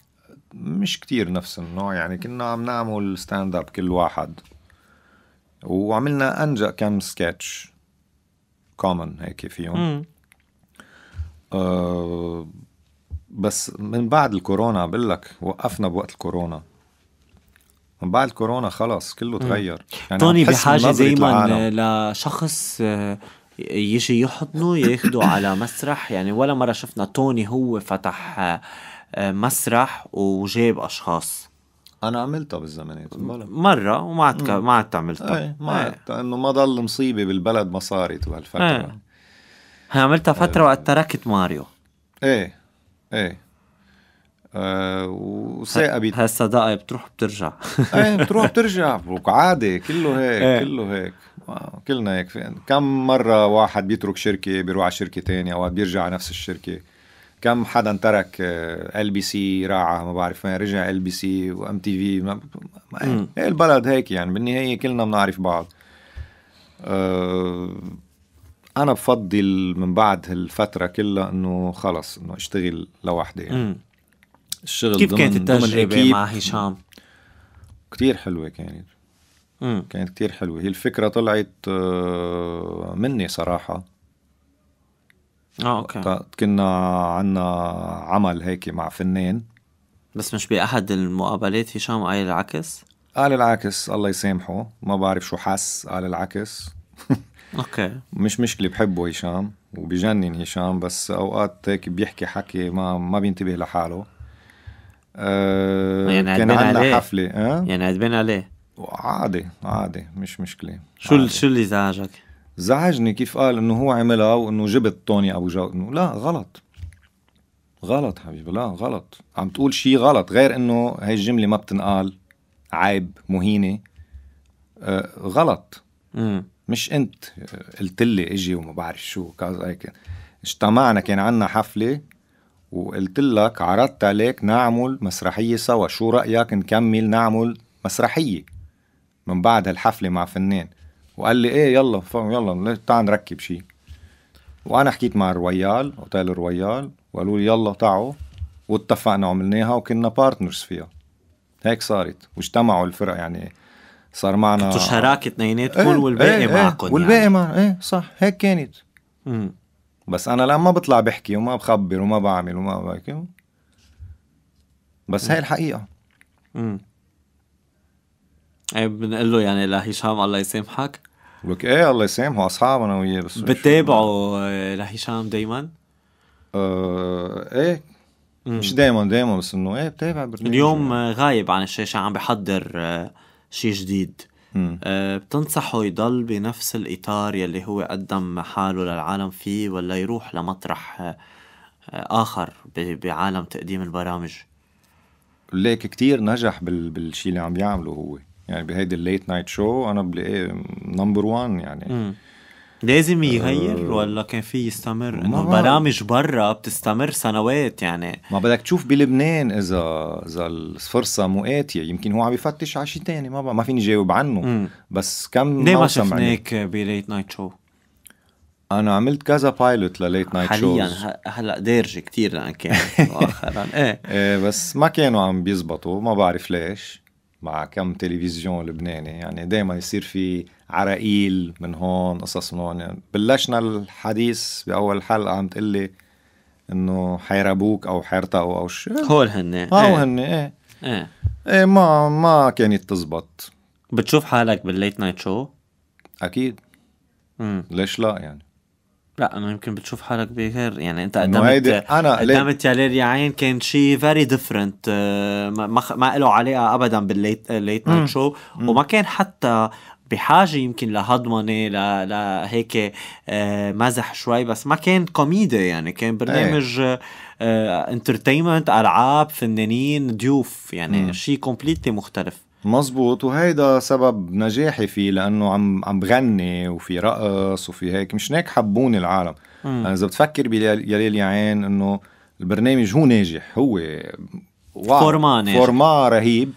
مش كتير نفس النوع يعني كنا عم نعمل ستاند اب كل واحد وعملنا انجا كم سكتش كومن هيك فيهم آه، بس من بعد الكورونا بقول لك وقفنا بوقت الكورونا من بعد الكورونا خلص كله تغير يعني طوني بحاجه دائما لشخص آه، يجي يحضنه ياخده على مسرح يعني ولا مره شفنا توني هو فتح آه، آه، مسرح وجاب اشخاص انا عملتها بالزمانات مره وما عاد ما عاد عملتها ايه ما إيه. عاد انه ما ضل مصيبه بالبلد ما صارت بهالفتره ايه. عملتها فتره آه. وقت تركت ماريو ايه ايه أه وثاقبت هالصداقه بتروح بترجع ايه بتروح بترجع عادي كله هيك ايه. كله هيك آه، كلنا هيك كم مره واحد بيترك شركه بيروح على شركه تانية او بيرجع على نفس الشركه كم حدا ترك ال بي سي راعه ما بعرف وين رجع ال بي سي وام تي في هي البلد هيك يعني بالنهايه كلنا بنعرف بعض أه انا بفضل من بعد هالفتره كلها انه خلص انه اشتغل لوحدي يعني. الشغل كيف كانت التجربه مع هشام؟ كتير حلوه كانت مم. كانت كتير حلوه هي الفكره طلعت آه، مني صراحه اه اوكي كنا عنا عمل هيك مع فنان بس مش بأحد المقابلات هشام قال العكس؟ قال العكس الله يسامحه ما بعرف شو حس قال العكس اوكي مش مشكله بحبه هشام وبجنن هشام بس اوقات هيك بيحكي حكي ما ما بينتبه لحاله أه يعني كان عندنا عليه. حفله أه؟ يعني عدبان عليه عادي عادي مش مشكله شو عادي. شو اللي زعجك زعجني كيف قال انه هو عملها وانه جبت طوني ابو جو انه لا غلط غلط حبيبي لا غلط عم تقول شيء غلط غير انه هاي الجمله ما بتنقال عيب مهينه آه غلط مم. مش انت آه، قلت لي اجي وما بعرف شو كذا هيك اجتمعنا كان عندنا حفله وقلت لك عرضت عليك نعمل مسرحيه سوا شو رايك نكمل نعمل مسرحيه من بعد هالحفله مع فنان وقال لي ايه يلا يلا تعال نركب شيء وانا حكيت مع الرويال اوتيل الرويال وقالوا لي يلا تعوا واتفقنا عملناها وكنا بارتنرز فيها هيك صارت واجتمعوا الفرق يعني صار معنا كنتوا شراكه اثنيناتكم ايه والباقي ايه, إيه، معكم ايه والباقي يعني. مع ايه صح هيك كانت مم. بس انا لا ما بطلع بحكي وما بخبر وما بعمل وما بحكي بس هي الحقيقه مم. ايه بنقول له يعني لهشام الله يسامحك لك ايه الله يسامحه اصحاب انا وياه بس بتتابعه لهشام إيه، دايما؟ آه ايه مم. مش دايما دايما بس انه ايه بتابع برنامج اليوم غايب عن الشاشه عم بحضر آه، شيء جديد أه بتنصحه يضل بنفس الاطار يلي هو قدم حاله للعالم فيه ولا يروح لمطرح آه، آه، اخر بعالم تقديم البرامج ليك كتير نجح بالشيء اللي عم يعمله هو يعني بهيدي الليت نايت شو انا بلاقيه نمبر 1 يعني م. لازم يغير أه، ولا كان في يستمر انه البرامج برا بتستمر سنوات يعني ما بدك تشوف بلبنان اذا اذا الفرصه مؤاتيه يمكن هو عم يفتش على شيء ثاني ما ما فيني جاوب عنه مم. بس كم ليه ما شفناك يعني؟ بليت نايت شو؟ انا عملت كذا بايلوت لليت نايت شو شوز حاليا هلا دارجه كثير لان كان يعني مؤخرا إيه. ايه بس ما كانوا عم بيزبطوا ما بعرف ليش مع كم تلفزيون لبناني يعني دائما يصير في عراقيل من هون قصص من هون يعني بلشنا الحديث باول حلقه عم تقلي انه حيربوك او حيرتقوا او شيء هول هن آه، ايه هول هن ايه ايه ايه ما ما كانت تزبط بتشوف حالك بالليت نايت شو؟ اكيد مم. ليش لا يعني لا انه يمكن بتشوف حالك بغير يعني انت قدمت انا قدمت يا ليل يا عين كان شيء فيري ديفرنت ما ما له علاقه ابدا بالليت ليت نايت شو وما كان حتى بحاجه يمكن لهضمنه لهيك آه، مزح شوي بس ما كان كوميدي يعني كان برنامج انترتينمنت آه، العاب فنانين ضيوف يعني شيء كومبليتلي مختلف مزبوط وهيدا سبب نجاحي فيه لانه عم عم بغني وفي رقص وفي هيك مش هيك حبوني العالم يعني اذا بتفكر بيا ليل يا عين انه البرنامج هو ناجح هو فورما ناجح فورما رهيب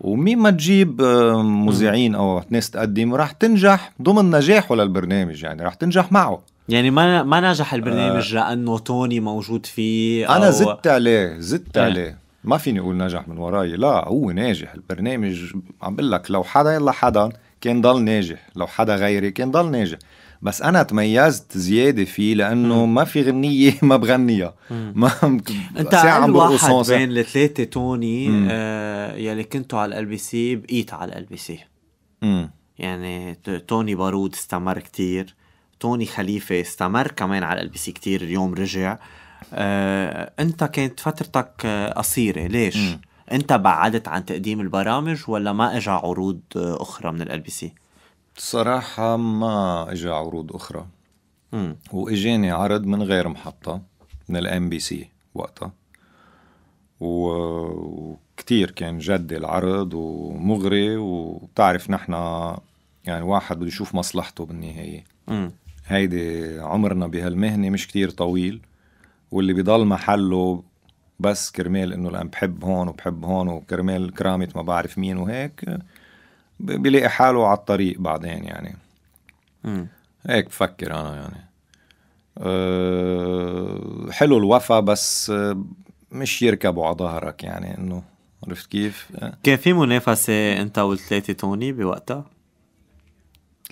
ومين ما تجيب آه، مذيعين او ناس تقدم راح تنجح ضمن نجاحه للبرنامج يعني راح تنجح معه يعني ما ما نجح البرنامج آه. لانه توني موجود فيه انا زدت عليه زدت إيه. عليه ما فيني اقول نجح من وراي لا هو ناجح البرنامج عم بقول لك لو حدا يلا حدا كان ضل ناجح لو حدا غيري كان ضل ناجح بس انا تميزت زياده فيه لانه ما في غنيه ما بغنيها ما انت عم واحد بين الثلاثه توني آه يلي كنتوا على ال بي سي بقيت على ال بي سي يعني توني بارود استمر كتير توني خليفه استمر كمان على ال بي سي كثير اليوم رجع آه آه، انت كانت فترتك قصيره ليش مم. انت بعدت عن تقديم البرامج ولا ما اجى عروض اخرى من ال بي سي صراحة ما اجى عروض اخرى مم. واجاني عرض من غير محطة من الام بي سي وقتها وكتير كان جدي العرض ومغري وبتعرف نحن يعني واحد بده يشوف مصلحته بالنهاية م. هيدي عمرنا بهالمهنة مش كتير طويل واللي بيضل محله بس كرمال انه الان بحب هون وبحب هون وكرمال كرامه ما بعرف مين وهيك بيلاقي حاله على الطريق بعدين يعني م. هيك بفكر انا يعني أه حلو الوفا بس أه، مش يركبوا على ظهرك يعني انه عرفت كيف؟ أه. كان في منافسة أنت والثلاثة توني بوقتها؟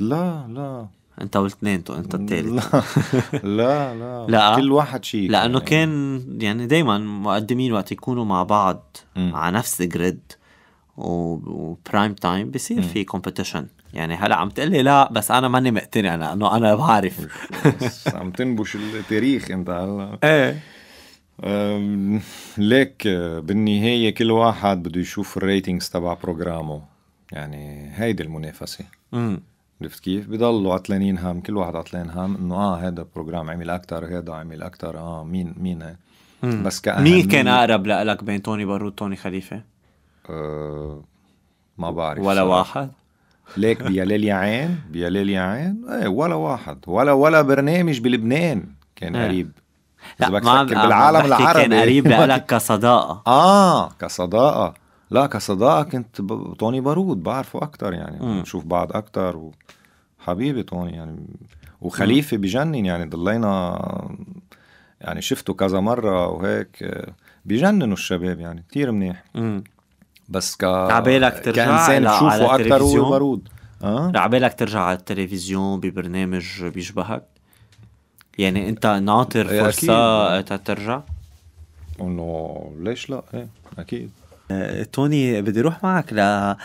لا لا انت والاثنين انت الثالث لا لا لا كل واحد شيء لانه يعني. كان يعني دائما مقدمين وقت يكونوا مع بعض م. على نفس الجريد وبرايم تايم بصير في كومبيتيشن يعني هلا عم تقول لي لا بس انا ماني مقتنع لانه انا بعرف عم تنبش التاريخ انت هلا ايه ليك بالنهاية كل واحد بده يشوف الريتنجز تبع بروجرامه يعني هيدي المنافسة عرفت كيف؟ بضلوا عطلانين هم كل واحد عطلان هم انه اه هذا بروجرام عمل اكثر هذا عمل اكثر اه مين مين هي. بس كأهل مين كان اقرب لك بين توني بارود توني خليفه؟ أه ما بعرف ولا صراحة. واحد؟ ليك يا ليل يا عين يا ليل يا عين ايه ولا واحد ولا ولا برنامج بلبنان كان ايه. قريب لا ما بالعالم العربي كان قريب لك كصداقه اه كصداقه لا كصداقه كنت طوني بارود بعرفه اكثر يعني بنشوف بعض اكثر وحبيبي طوني يعني وخليفه بجنن يعني ضلينا يعني شفته كذا مره وهيك بجننوا الشباب يعني كثير منيح مم. بس ك عبالك ترجع كانسان بشوفه اكثر هو أه؟ عبالك ترجع على التلفزيون ببرنامج بيشبهك يعني انت ناطر فرصه ترجع انه ليش لا ايه اكيد توني بدي اروح معك آه،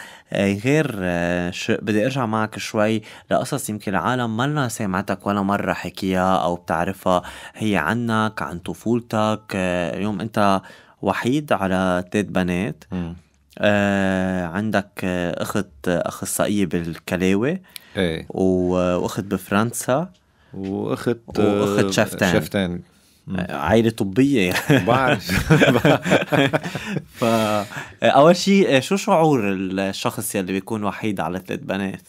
غير آه، ش... بدي ارجع معك شوي لقصص يمكن العالم ما سمعتك ولا مره حكيها او بتعرفها هي عنك عن طفولتك آه، اليوم انت وحيد على تيت بنات آه عندك اخت اخصائيه بالكلاوي ايه واخت بفرنسا واخت واخت شفتان شفتان عائلة طبية يعني بعرف فأول شيء شو شعور الشخص يلي بيكون وحيد على ثلاث بنات؟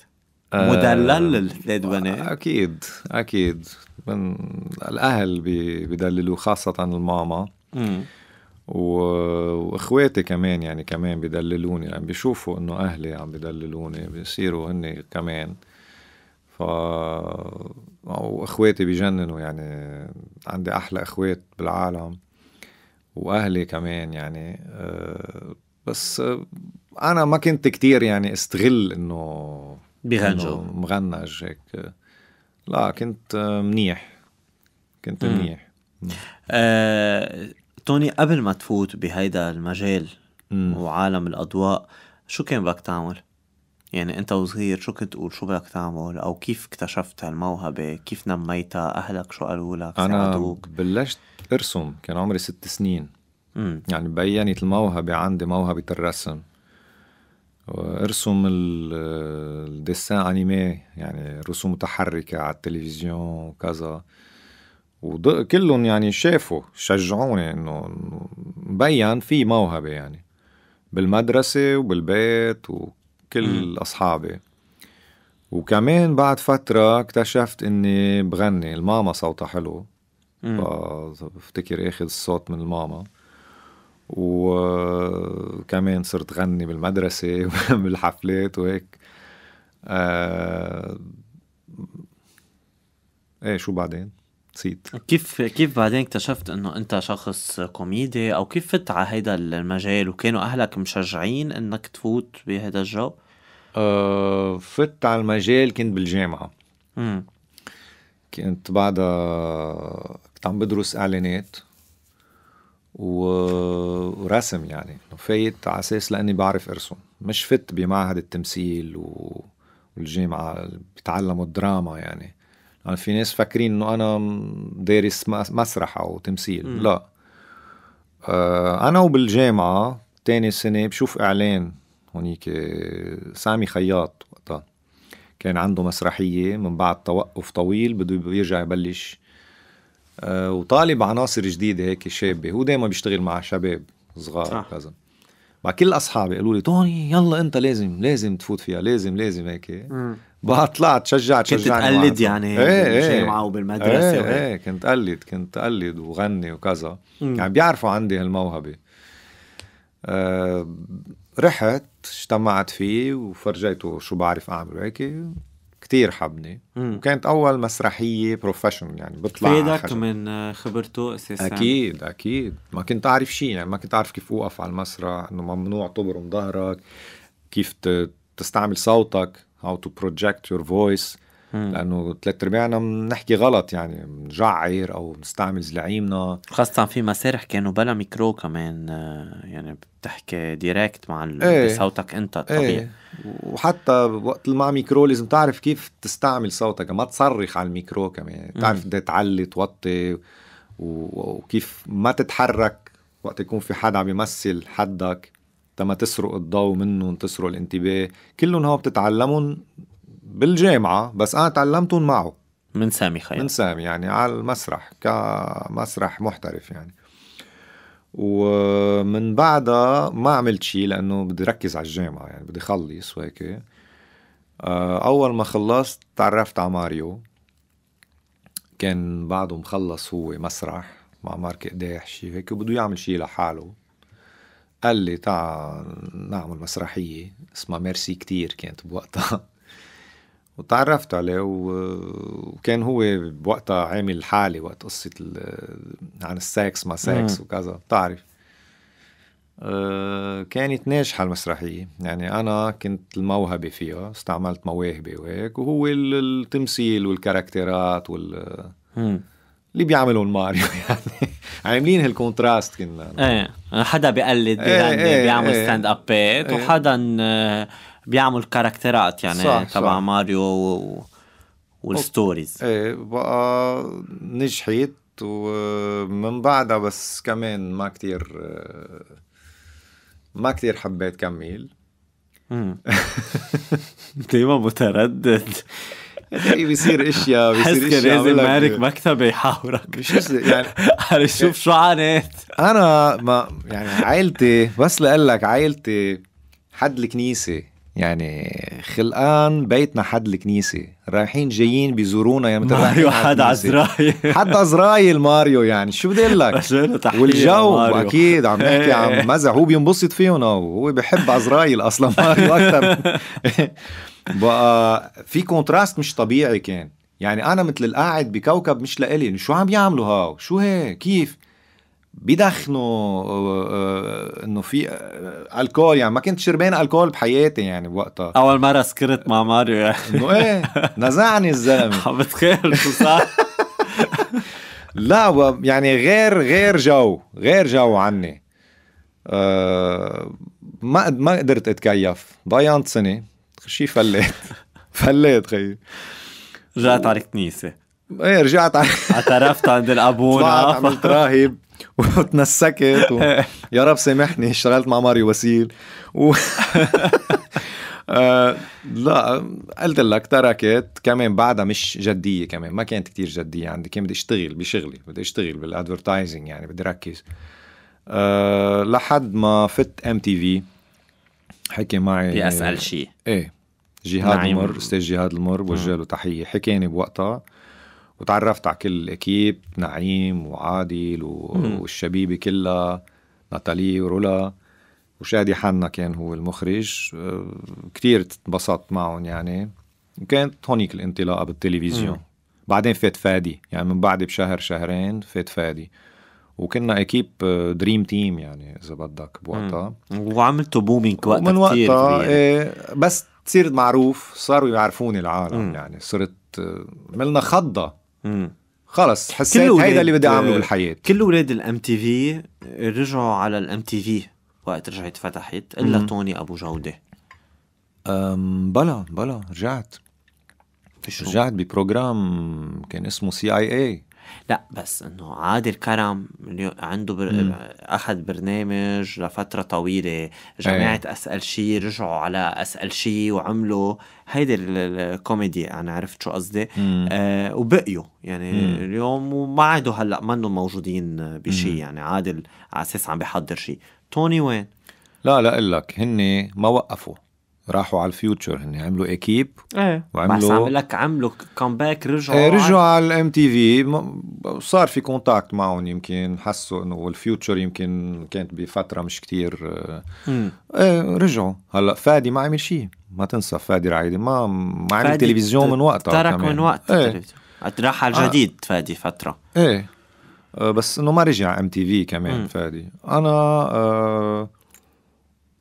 مدلل للثلاث آه، بنات أكيد أكيد من الأهل بدللوا خاصة الماما واخواتي كمان يعني كمان بدللوني يعني بيشوفوا انه اهلي عم بدللوني بيصيروا هن كمان ف واخواتي بجننوا يعني عندي احلى اخوات بالعالم واهلي كمان يعني آه، بس انا ما كنت كتير يعني استغل انه بغنجو مغنج هيك لا كنت منيح كنت منيح آه، توني قبل ما تفوت بهيدا المجال مم. وعالم الاضواء شو كان بدك تعمل؟ يعني انت وصغير شو كنت تقول شو بدك تعمل او كيف اكتشفت هالموهبه كيف نميتها اهلك شو قالوا لك ساعدوك انا بلشت ارسم كان عمري ست سنين مم. يعني بينت الموهبه عندي موهبه الرسم ارسم الديسان انيمي يعني رسوم متحركه على التلفزيون وكذا وكلهم يعني شافوا شجعوني انه مبين في موهبه يعني بالمدرسه وبالبيت كل اصحابي وكمان بعد فترة اكتشفت اني بغني الماما صوتها حلو بفتكر اخذ الصوت من الماما وكمان صرت غني بالمدرسة بالحفلات وهيك آه... ايه شو بعدين؟ نسيت كيف كيف بعدين اكتشفت انه انت شخص كوميدي او كيف فت على هيدا المجال وكانوا اهلك مشجعين انك تفوت بهذا الجو؟ فت على المجال كنت بالجامعه مم. كنت بعدها كنت عم بدرس اعلانات ورسم يعني فايت على اساس لاني بعرف ارسم مش فت بمعهد التمثيل و... والجامعه بتعلموا الدراما يعني يعني في ناس فاكرين انه انا دارس مسرح او تمثيل م. لا آه انا وبالجامعه تاني سنه بشوف اعلان هونيك سامي خياط وقتها كان عنده مسرحية من بعد توقف طويل بده يرجع يبلش آه، وطالب عناصر جديدة هيك شابة هو دايما بيشتغل مع شباب صغار آه. كذا مع كل أصحابي قالوا لي توني يلا أنت لازم لازم تفوت فيها لازم لازم هيك بعد طلعت شجعت شجعت كنت تقلد يعني بالجامعة ايه, إيه. وبالمدرسة ايه, ايه, ايه كنت قلد كنت قلد وغني وكذا يعني بيعرفوا عندي هالموهبة آه رحت اجتمعت فيه وفرجيته شو بعرف اعمل هيك كتير حبني مم. وكانت اول مسرحيه بروفيشنال يعني بطلع فادك من خبرته اساسا اكيد اكيد ما كنت اعرف شيء يعني ما كنت اعرف كيف اوقف على المسرح انه ممنوع تبرم ظهرك كيف تستعمل صوتك هاو تو بروجكت يور فويس لانه ثلاث ارباعنا بنحكي غلط يعني بنجعر او بنستعمل زلعيمنا خاصة في مسارح كانوا بلا ميكرو كمان آه، يعني بتحكي ديريكت مع ايه صوتك انت الطبيعي ايه وحتى وقت مع ميكرو لازم تعرف كيف تستعمل صوتك ما تصرخ على الميكرو كمان تعرف قد إيه تعلي توطي وكيف ما تتحرك وقت يكون في حدا عم يمثل حدك تما تسرق الضوء منهم تسرق الانتباه كلهم هو بتتعلمهم بالجامعه بس انا تعلمتهم معه من سامي خيال من سامي يعني على المسرح كمسرح محترف يعني ومن بعدها ما عملت شيء لانه بدي ركز على الجامعه يعني بدي خلص وهيك آه، اول ما خلصت تعرفت على ماريو كان بعده مخلص هو مسرح مع مارك قداح شيء هيك وبده يعمل شيء لحاله قال لي تعال نعمل مسرحية اسمها ميرسي كتير كانت بوقتها وتعرفت عليه وكان هو بوقتها عامل حالي وقت قصة عن السكس ما سكس وكذا بتعرف آه، كانت ناجحة المسرحية يعني أنا كنت الموهبة فيها استعملت مواهبي وهيك وهو التمثيل والكاركترات وال اللي بيعملوا ماريو يعني عاملين هالكونتراست كنا ايه حدا بيقلد ايه, إيه، بيعمل ايه ستاند ابات ايه وحدا بيعمل كاركترات يعني صح تبع ماريو و... والستوريز ايه بقى نجحت ومن بعدها بس كمان ما كتير ما كتير حبيت كمل دايما متردد بيصير اشياء بيصير اشياء لازم مالك مكتبه يحاورك مش يعني شوف شو عانيت انا ما يعني عائلتي بس لقلك عائلتي حد الكنيسه يعني خلقان بيتنا حد الكنيسة رايحين جايين بيزورونا يا مثل ماريو حد عزرايل حد عزرايل ماريو يعني شو بدي اقول لك والجو اكيد عم نحكي عن مزح هو بينبسط فيهم هو بحب عزرايل اصلا ماريو اكثر بقى في كونتراست مش طبيعي كان يعني انا مثل القاعد بكوكب مش لإلي شو عم يعملوا هاو شو هيك كيف بدخنوا آه، آه، انه في آه، الكول يعني ما كنت شربان الكول بحياتي يعني بوقتها اول مره سكرت مع ماريو يعني انه ايه نزعني الزلمه عم بتخيل شو صار لا يعني غير غير جو غير جو عني أه ما ما قدرت اتكيف ضيعت سنه شي فليت فليت خيي رجعت على الكنيسه ايه رجعت على اعترفت عند الابونا عملت راهب وتنسكت و... يا رب سامحني اشتغلت مع ماريو وسيل و... آه لا قلت لك تركت كمان بعدها مش جدية كمان ما كانت كتير جدية عندي كان بدي اشتغل بشغلي بدي اشتغل بالادفرتايزنج يعني بدي ركز أه لحد ما فت ام تي في حكي معي اسال شيء ايه جهاد المر استاذ جهاد المر بوجه له تحيه حكاني بوقتها وتعرفت على كل الاكيب نعيم وعادل و... والشبيبه كلها ناتالي ورولا وشادي حنا كان هو المخرج كثير انبسطت معهم يعني وكانت هونيك الانطلاقه بالتلفزيون مم. بعدين فات فادي يعني من بعد بشهر شهرين فات فادي وكنا اكيب آه، دريم تيم يعني اذا بدك بوقتها وعملتوا بومينج وقتها من وقتها إيه بس تصير معروف صاروا يعرفوني العالم مم. يعني صرت عملنا آه، خضه خلص حسيت هيدا اللي بدي اعمله بالحياه كل اولاد الام تي في رجعوا على الام تي في وقت رجعت فتحت الا مم. توني ابو جوده أم بلا بلا رجعت شو؟ رجعت ببروجرام كان اسمه سي اي اي لا بس انه عادل كرم عنده بر... اخذ برنامج لفتره طويله جماعه أيه. اسال شيء رجعوا على اسال شيء وعملوا هيدي الكوميدي انا عرفت شو قصدي آه وبقيوا يعني مم. اليوم وما عادوا هلا منهم موجودين بشيء يعني عادل على اساس عم بيحضر شيء توني وين لا لا لك هن ما وقفوا راحوا على الفيوتشر هن عملوا اكيب ايه وعملوا بس عم لك عملوا كومباك رجعوا ايه رجعوا على الام تي في صار في كونتاكت معهم يمكن حسوا انه الفيوتشر يمكن كانت بفتره مش كتير ايه رجعوا هلا فادي ما عمل شيء ما تنسى فادي رعيدي ما ما عمل تلفزيون من وقتها ترك من وقتها ايه. راح على آه. الجديد آه. فادي فتره ايه آه، بس انه ما رجع ام تي في كمان مم. فادي انا آه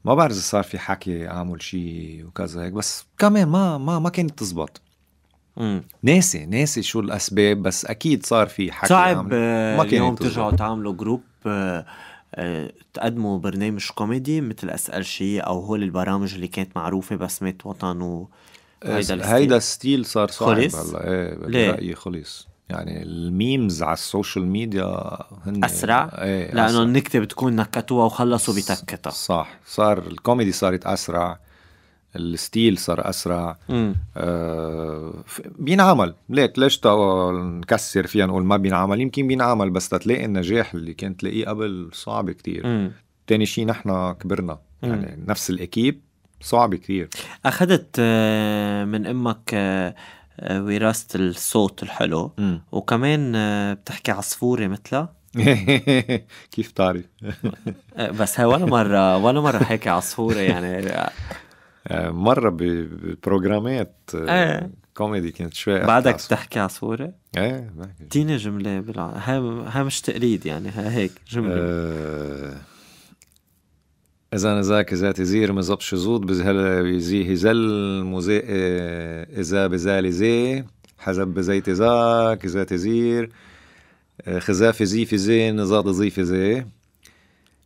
ما بعرف اذا صار في حكي اعمل شيء وكذا هيك بس كمان ما ما ما كانت تزبط ناسي ناسي شو الاسباب بس اكيد صار في حكي صعب ما آه، كان اليوم ترجعوا تعملوا جروب آه، آه، تقدموا برنامج كوميدي مثل اسال شيء او هول البرامج اللي كانت معروفه بس مات وطن و هيدا الستيل هيدا الستيل صار صعب خلص؟ هلا ايه برايي خلص يعني الميمز على السوشيال ميديا هن اسرع ايه لانه النكته بتكون نكتوها وخلصوا بتكتها صح صار الكوميدي صارت اسرع الستيل صار اسرع آه بينعمل ليك ليش نكسر فيها نقول ما بينعمل يمكن بينعمل بس تلاقي النجاح اللي كنت تلاقيه قبل صعب كتير تاني شيء نحن كبرنا مم. يعني نفس الاكيب صعب كتير اخذت آه، من امك آه، آه، وراثة الصوت الحلو مم. وكمان آه، بتحكي عصفورة مثلها كيف بتعرف؟ آه، بس هي ولا مرة ولا مرة حكي عصفورة يعني مرة ببروجرامات كوميدي كانت شوي بعدك بتحكي عصفورة؟ ايه اديني جملة بالع... هي مش تقليد يعني هيك جملة إذا ذاك ذات زير مزبط شزوط بزهل بزي هزل مزي آه، إذا بزال زي حزب بزيت ذاك ذات زير آه، خزاف زي في زي نزاط زي في زي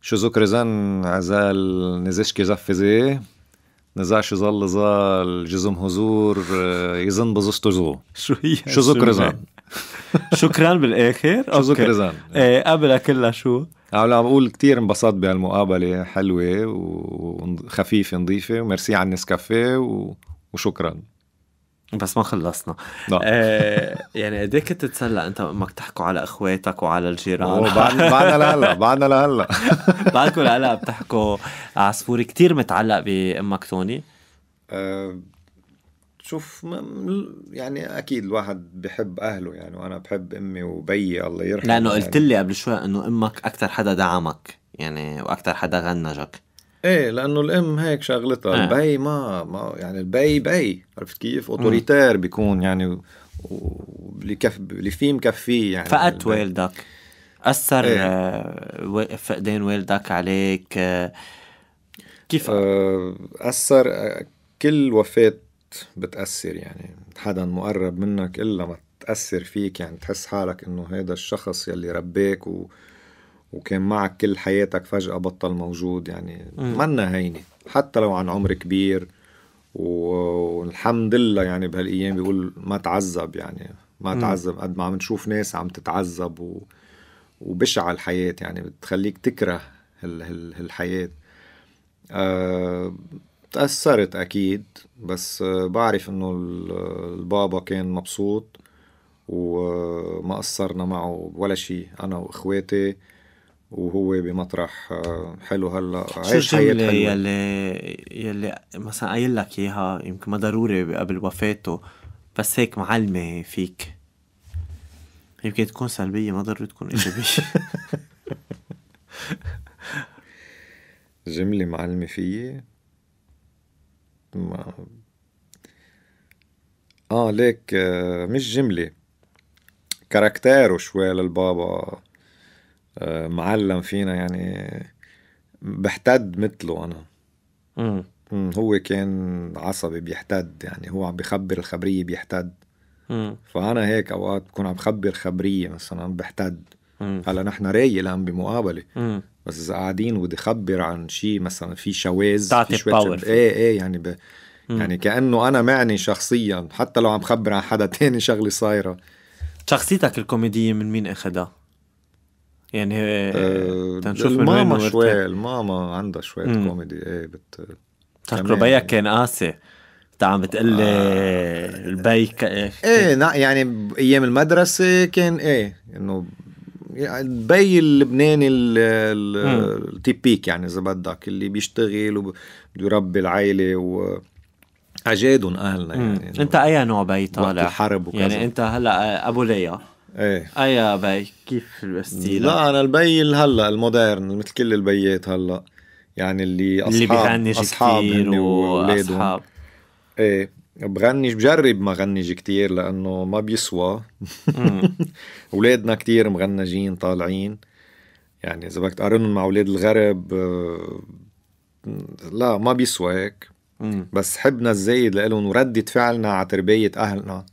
شو ذكر زن عزال نزشكي زف زي نزعش زل زال جزم هزور آه، يزن بزشت زو شو هي شو ذكر زن شكرا بالاخر شو ذكر زن قبلها كلها شو عم بقول كثير انبسطت بهالمقابلة حلوة وخفيفة نظيفة وميرسي على النسكافيه و... وشكرا بس ما خلصنا لا. آه يعني قد ايه كنت تتسلى انت وامك تحكوا على اخواتك وعلى الجيران بعدنا بعدنا لهلا بعدنا لهلا بعدكم لهلا بتحكوا عصفوري كثير متعلق بامك توني آه شوف يعني اكيد الواحد بحب اهله يعني وانا بحب امي وبيي الله يرحمه لانه يعني. قلت لي قبل شوي انه امك اكثر حدا دعمك يعني واكثر حدا غنجك ايه لانه الام هيك شغلتها آه. البي ما ما يعني البي بي عرفت كيف اوتوريتير بيكون يعني واللي كف اللي فيه مكفيه يعني فقدت والدك اثر إيه. آه، فقدان والدك عليك آه، كيف آه، اثر كل وفاه بتأثر يعني حدا مقرب منك إلا ما تأثر فيك يعني تحس حالك إنه هذا الشخص يلي ربيك و... وكان معك كل حياتك فجأة بطل موجود يعني منا هينة حتى لو عن عمر كبير والحمد لله يعني بهالأيام بيقول ما تعذب يعني ما تعذب قد ما عم نشوف ناس عم تتعذب و... وبشعة الحياة يعني بتخليك تكره هال... هال... هالحياة آه تأثرت أكيد بس آه، بعرف إنه آه، البابا كان مبسوط وما قصرنا معه ولا شيء أنا وإخواتي وهو بمطرح آه، حلو هلا عايش حياة حلوة يلي يلي مثلا قايل لك اياها يمكن ما ضروري قبل وفاته بس هيك معلمة فيك يمكن تكون سلبية ما ضروري تكون ايجابية جملة معلمة فيي ما اه ليك آه، مش جملة كاركتيره شوي للبابا آه، معلم فينا يعني بحتد مثله انا مم. هو كان عصبي بيحتد يعني هو عم بخبر الخبريه بيحتد مم. فانا هيك اوقات بكون عم بخبر خبريه مثلا بحتد هلا نحن رايق الان بمقابله بس اذا قاعدين وبدي اخبر عن شيء مثلا في شواذ تعطي باور ايه ايه يعني ب... يعني كانه انا معني شخصيا حتى لو عم خبر عن حدا تاني شغله صايره شخصيتك الكوميديه من مين اخذها؟ يعني أه تنشوف من وين شوي الماما عندها شوية كوميدي ايه بت بيك كان قاسي انت عم بتقلي آه البي ايه يعني ايام المدرسة كان ايه انه البي اللبناني التيبيك يعني اذا بدك اللي بيشتغل وبده يربي العائله و اجادهم اهلنا يعني انت اي نوع بي طالع؟ الحرب وكذا يعني انت هلا ابو ليا ايه اي بي كيف الستيل لا انا البي هلا المودرن مثل كل البيات هلا يعني اللي اصحاب اللي بيغنج اصحاب و... واولادهم ايه بغنج بجرب ما غنج كتير لانه ما بيسوى اولادنا كتير مغنجين طالعين يعني اذا بدك تقارنهم مع اولاد الغرب آه، لا ما بيسوى هيك بس حبنا الزايد لهم وردة فعلنا على تربية أهلنا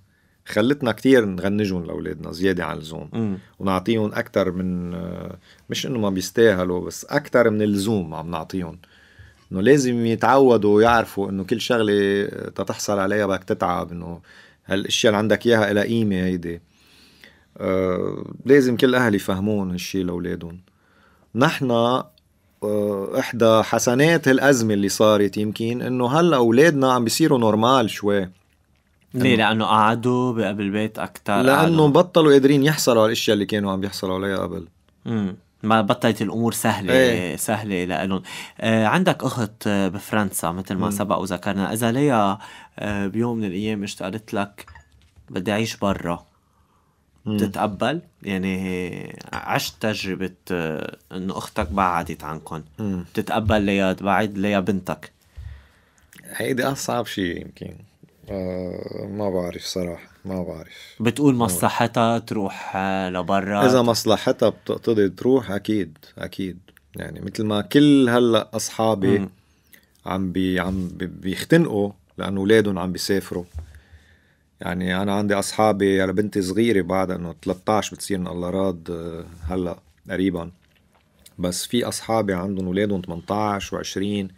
خلتنا كتير نغنجهم لأولادنا زيادة عن اللزوم ونعطيهم أكثر من آه، مش إنه ما بيستاهلوا بس أكثر من اللزوم عم نعطيهم انه لازم يتعودوا ويعرفوا انه كل شغله تتحصل عليها بدك تتعب انه هالاشياء اللي عندك اياها لها قيمه هيدي آه، لازم كل اهل يفهمون هالشيء لاولادهم نحن آه، احدى حسنات هالازمه اللي صارت يمكن انه هلا اولادنا عم بيصيروا نورمال شوي ليه لانه قعدوا قبل البيت اكثر لانه بطلوا قادرين يحصلوا على الاشياء اللي كانوا عم يحصلوا عليها قبل امم ما بطلت الامور سهله ايه. سهله لهم آه عندك اخت آه، بفرنسا مثل ما م. سبق وذكرنا اذا ليا آه بيوم من الايام اجت قالت لك بدي اعيش برا بتتقبل يعني عشت تجربة آه، انه اختك بعدت عنكم بتتقبل ليا بعد ليا بنتك هيدي اصعب شيء يمكن آه ما بعرف صراحة ما بعرف بتقول مصلحتها تروح لبرا اذا مصلحتها بتقتضي تروح اكيد اكيد يعني مثل ما كل هلا اصحابي م. عم بي عم بي بيختنقوا لانه اولادهم عم بيسافروا يعني انا عندي اصحابي على بنتي صغيره بعد انه 13 بتصير من الله راد آه، هلا قريبا بس في اصحابي عندهم اولادهم 18 و20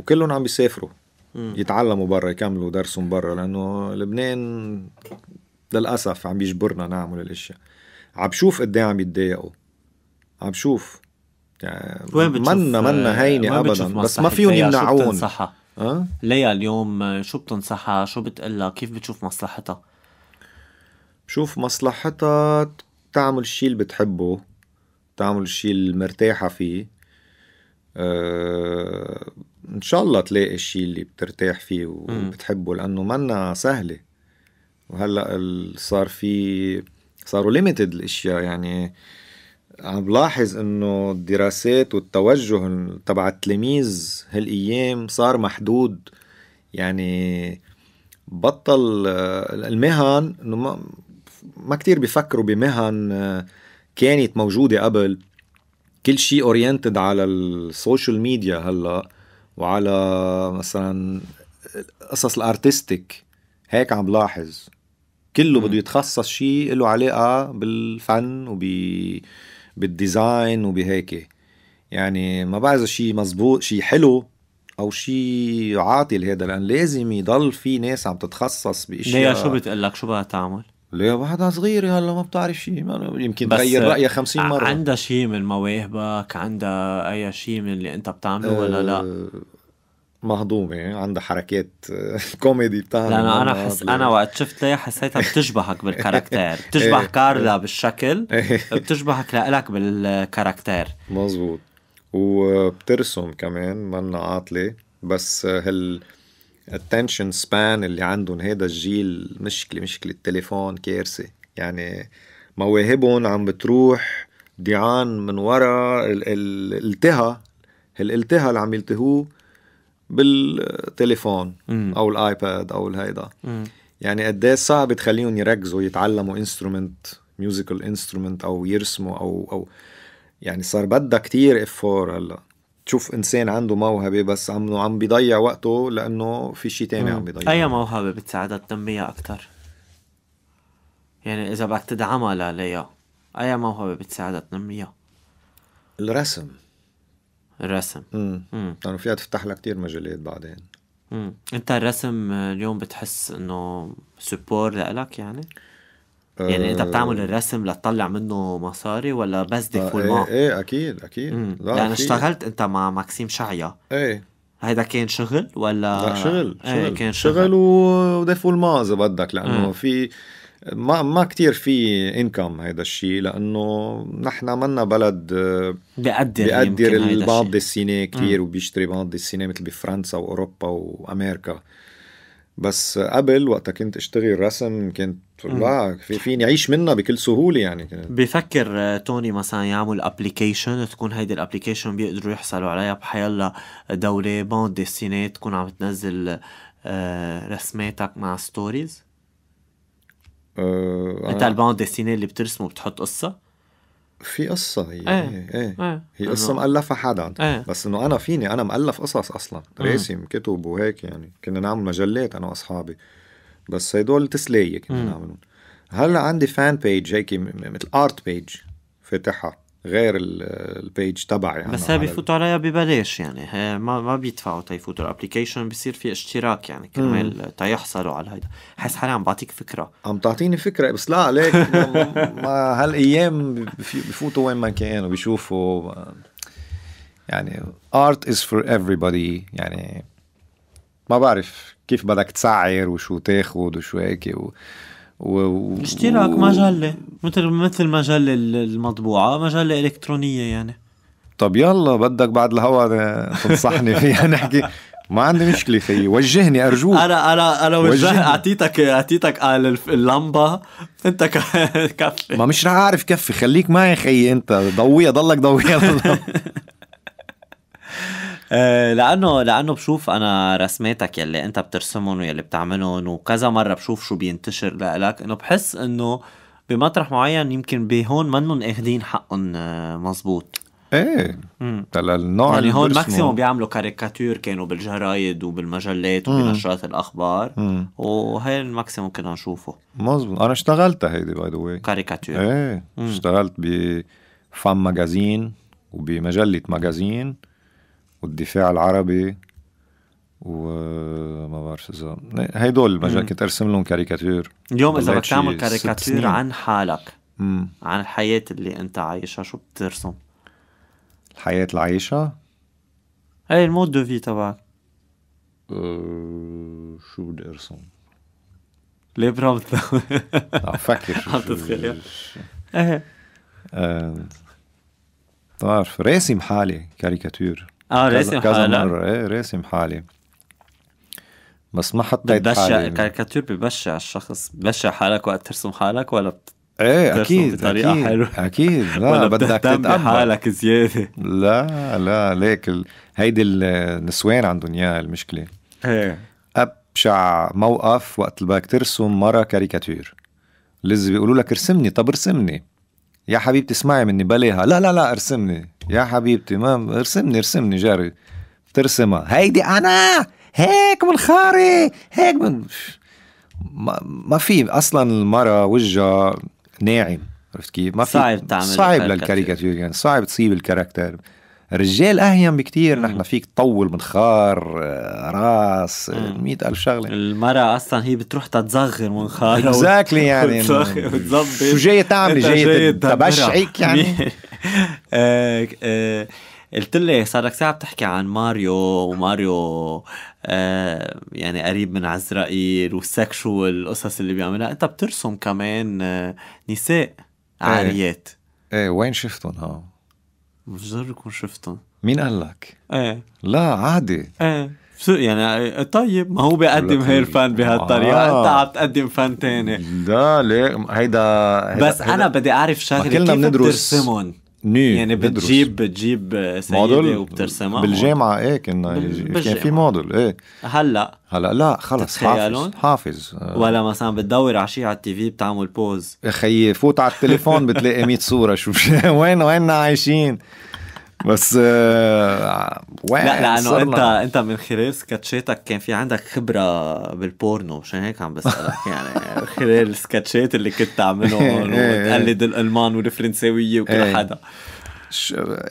وكلهم عم بيسافروا يتعلموا برا يكملوا درسهم برا لانه لبنان للاسف عم بيجبرنا نعمل الاشياء عم بشوف قد إيه عم يتضايقوا عم بشوف يعني وين بتشوف منا منا آه، هينه ابدا بس ما فيهم يمنعون أه؟ ليا اليوم آه، شو بتنصحها شو بتقلها كيف بتشوف مصلحتها بشوف مصلحتها تعمل الشيء اللي بتحبه تعمل الشيء اللي مرتاحة فيه أه ان شاء الله تلاقي الشيء اللي بترتاح فيه وبتحبه لانه منا سهله وهلا صار في صاروا ليميتد الاشياء يعني عم بلاحظ انه الدراسات والتوجه تبع التلاميذ هالايام صار محدود يعني بطل المهن انه ما, ما كتير بيفكروا بمهن آه، كانت موجوده قبل كل شيء اورينتد على السوشيال ميديا هلا وعلى مثلا قصص الارتستيك هيك عم بلاحظ كله بده يتخصص شيء له علاقه بالفن وب بالديزاين وبهيك يعني ما بعرف اذا شيء مزبوط شيء حلو او شيء عاطل هذا لان لازم يضل في ناس عم تتخصص باشياء ليه شو بتقول لك شو بدها تعمل؟ ليه بعدها صغيرة هلا ما بتعرف شيء يمكن تغير رأيها 50 مرة عندها شيء من مواهبك عندها أي شيء من اللي أنت بتعمله أه ولا لا؟ آه، مهضومة عندها حركات آه، كوميدي بتعمل لأنه أنا حس... أنا وقت شفت ليه حسيتها بتشبهك بالكاركتير بتشبه إيه. كارلا بالشكل إيه. بتشبهك لإلك بالكاركتير مزبوط وبترسم كمان منا عاطلة بس هال الاتنشن سبان اللي عندهم هيدا الجيل مشكله مشكله التليفون كارثه يعني مواهبهم عم بتروح ضيعان من ورا الالتهى الالتهى اللي عم يلتهوه بالتليفون مم. او الايباد او الهيدا يعني قد إيه صعب تخليهم يركزوا يتعلموا انسترومنت ميوزيكال انسترومنت او يرسموا او او يعني صار بدها كتير افور هلا تشوف انسان عنده موهبه بس عم عم بيضيع وقته لانه في شيء تاني عم بيضيع اي موهبه بتساعدها تنميها اكثر يعني اذا بدك تدعمها لليا اي موهبه بتساعدها تنميها الرسم الرسم امم لانه فيها تفتح لك كثير مجالات بعدين امم انت الرسم اليوم بتحس انه سبور لك يعني؟ يعني انت آه. بتعمل الرسم لتطلع منه مصاري ولا بس دي آه، فول ايه, ايه اكيد اكيد مم. لا لان يعني أكيد. اشتغلت انت مع ماكسيم شعيا ايه هيدا كان شغل ولا لا شغل إيه، شغل ايه كان شغل, شغل ودي فول اذا بدك لانه مم. في ما ما كثير في انكم هيدا الشيء لانه نحن منا بلد آه، بقدر بقدر البعض السينيه كثير وبيشتري بعض السينيه مثل بفرنسا واوروبا وامريكا بس قبل وقتها كنت اشتغل الرسم كنت لا في فيني اعيش منها بكل سهوله يعني بفكر آه، توني مثلا يعمل ابلكيشن تكون هيدي الابلكيشن بيقدروا يحصلوا عليها بحيلا دوله بون ديستيني تكون عم تنزل آه، رسماتك مع ستوريز أه انت آه. البون ديستيني اللي بترسمه بتحط قصه في قصة هي ايه, ايه. ايه. إيه، هي قصة مؤلفة حدا ايه. بس انه انا فيني انا مؤلف قصص اصلا راسم كتب وهيك يعني كنا نعمل مجلات انا واصحابي بس هدول تسلاية كنا نعملهم هلا عندي فان بيج هيك مثل ارت بيج فاتحها غير البيج تبعي يعني بس هي بيفوتوا عليها ببلاش يعني هي ما ما بيدفعوا تيفوتوا الابلكيشن بصير في اشتراك يعني كرمال تيحصلوا على هيدا حس حالي عم بعطيك فكره عم تعطيني فكره بس لا ليك ما هالايام بفوتوا وين ما كانوا وبيشوفوا يعني ارت از فور everybody يعني ما بعرف كيف بدك تسعر وشو تاخذ وشو هيك و... و... اشتراك و... مجلة مثل مثل المجلة المطبوعة مجلة إلكترونية يعني طب يلا بدك بعد الهوا تنصحني فيها نحكي ما عندي مشكلة خيي وجهني أرجوك أنا أنا أنا وجهني أعطيتك أعطيتك آه، اللمبة أنت كفي ما مش رح أعرف كفي خليك معي خيي أنت ضويها ضلك ضويها آه، لانه لانه بشوف انا رسماتك يلي انت بترسمهم ويلي بتعملهم وكذا مره بشوف شو بينتشر لك انه بحس انه بمطرح معين يمكن بهون منهم اخذين حقهم آه، مزبوط ايه هلا النوع يعني هون ماكسيموم بيعملوا كاريكاتير كانوا بالجرايد وبالمجلات وبنشرات الاخبار وهي الماكسيموم كنا نشوفه مزبوط انا اشتغلت هيدي باي ذا واي كاريكاتير ايه مم. اشتغلت بفام ماجازين وبمجله ماجازين والدفاع العربي وما بعرف اذا هيدول مجال كنت ارسم لهم كاريكاتير اليوم اذا بدك تعمل كاريكاتير عن حالك مم. عن الحياه اللي انت عايشها شو بترسم؟ الحياه اللي عايشها؟ اي المود دو في تبعك أه شو بدي ارسم؟ ليه برومت عم فكر عم تتخيل ايه بعرف راسم حالي كاريكاتير اه راسم كذا مرة ايه راسم حالي بس ما حطيت بتبشع حالي كاريكاتير ببشع الشخص ببشع حالك وقت ترسم حالك ولا بت... ايه اكيد بطريقه أكيد حلوه اكيد لا ولا بدك تتقبل حالك زياده لا لا ليك ال... هيدي النسوان عندهم اياها المشكله ايه ابشع موقف وقت بدك ترسم مره كاريكاتير لازم بيقولوا لك ارسمني طب ارسمني يا حبيبتي اسمعي مني بلاها لا لا لا ارسمني يا حبيبتي ما ارسمني ارسمني جاري بترسمها هيدي انا هيك منخاري هيك من ما, ما في اصلا المرة وجهها ناعم عرفت كيف؟ ما في صعب تعمل صعب للكاريكاتير يعني صعب تصيب الكاركتر رجال اهين بكتير نحن فيك تطول منخار آه، راس آه، مئة ألف شغله المراه اصلا هي بتروح تتزغر منخارها اكزاكتلي يعني شو جاي تعملي جاي تبشعك يعني آه، قلت لي صار لك ساعه بتحكي عن ماريو وماريو يعني قريب من عزرائيل والسكشوال القصص اللي بيعملها انت بترسم كمان نساء إيه. عاريات ايه وين شفتهم ها متجرب يكون شفتهم مين قال لك؟ ايه لا عادي ايه يعني طيب ما هو بيقدم هير فان بهالطريقه آه. انت عم تقدم فان تاني لا ليه هيدا, هيدا بس هيدا. انا بدي اعرف شغله كيف بندرس. بترسمهم نيو يعني بتجيب ندرس. بتجيب سيده وبترسمها بالجامعه ايه كنا كان في موديل ايه هلا هلا لا خلص حافظ حافظ آه. ولا مثلا بتدور على شيء على التي في بتعمل بوز يا خيي فوت على التليفون بتلاقي 100 صوره شوف وين وين عايشين بس آه لا لانه انت انت من خلال سكتشاتك كان في عندك خبره بالبورنو مشان هيك عم بسالك يعني خلال السكتشات اللي كنت تعملهم إيه، إيه، وتقلد إيه. الالمان والفرنساويه وكل حدا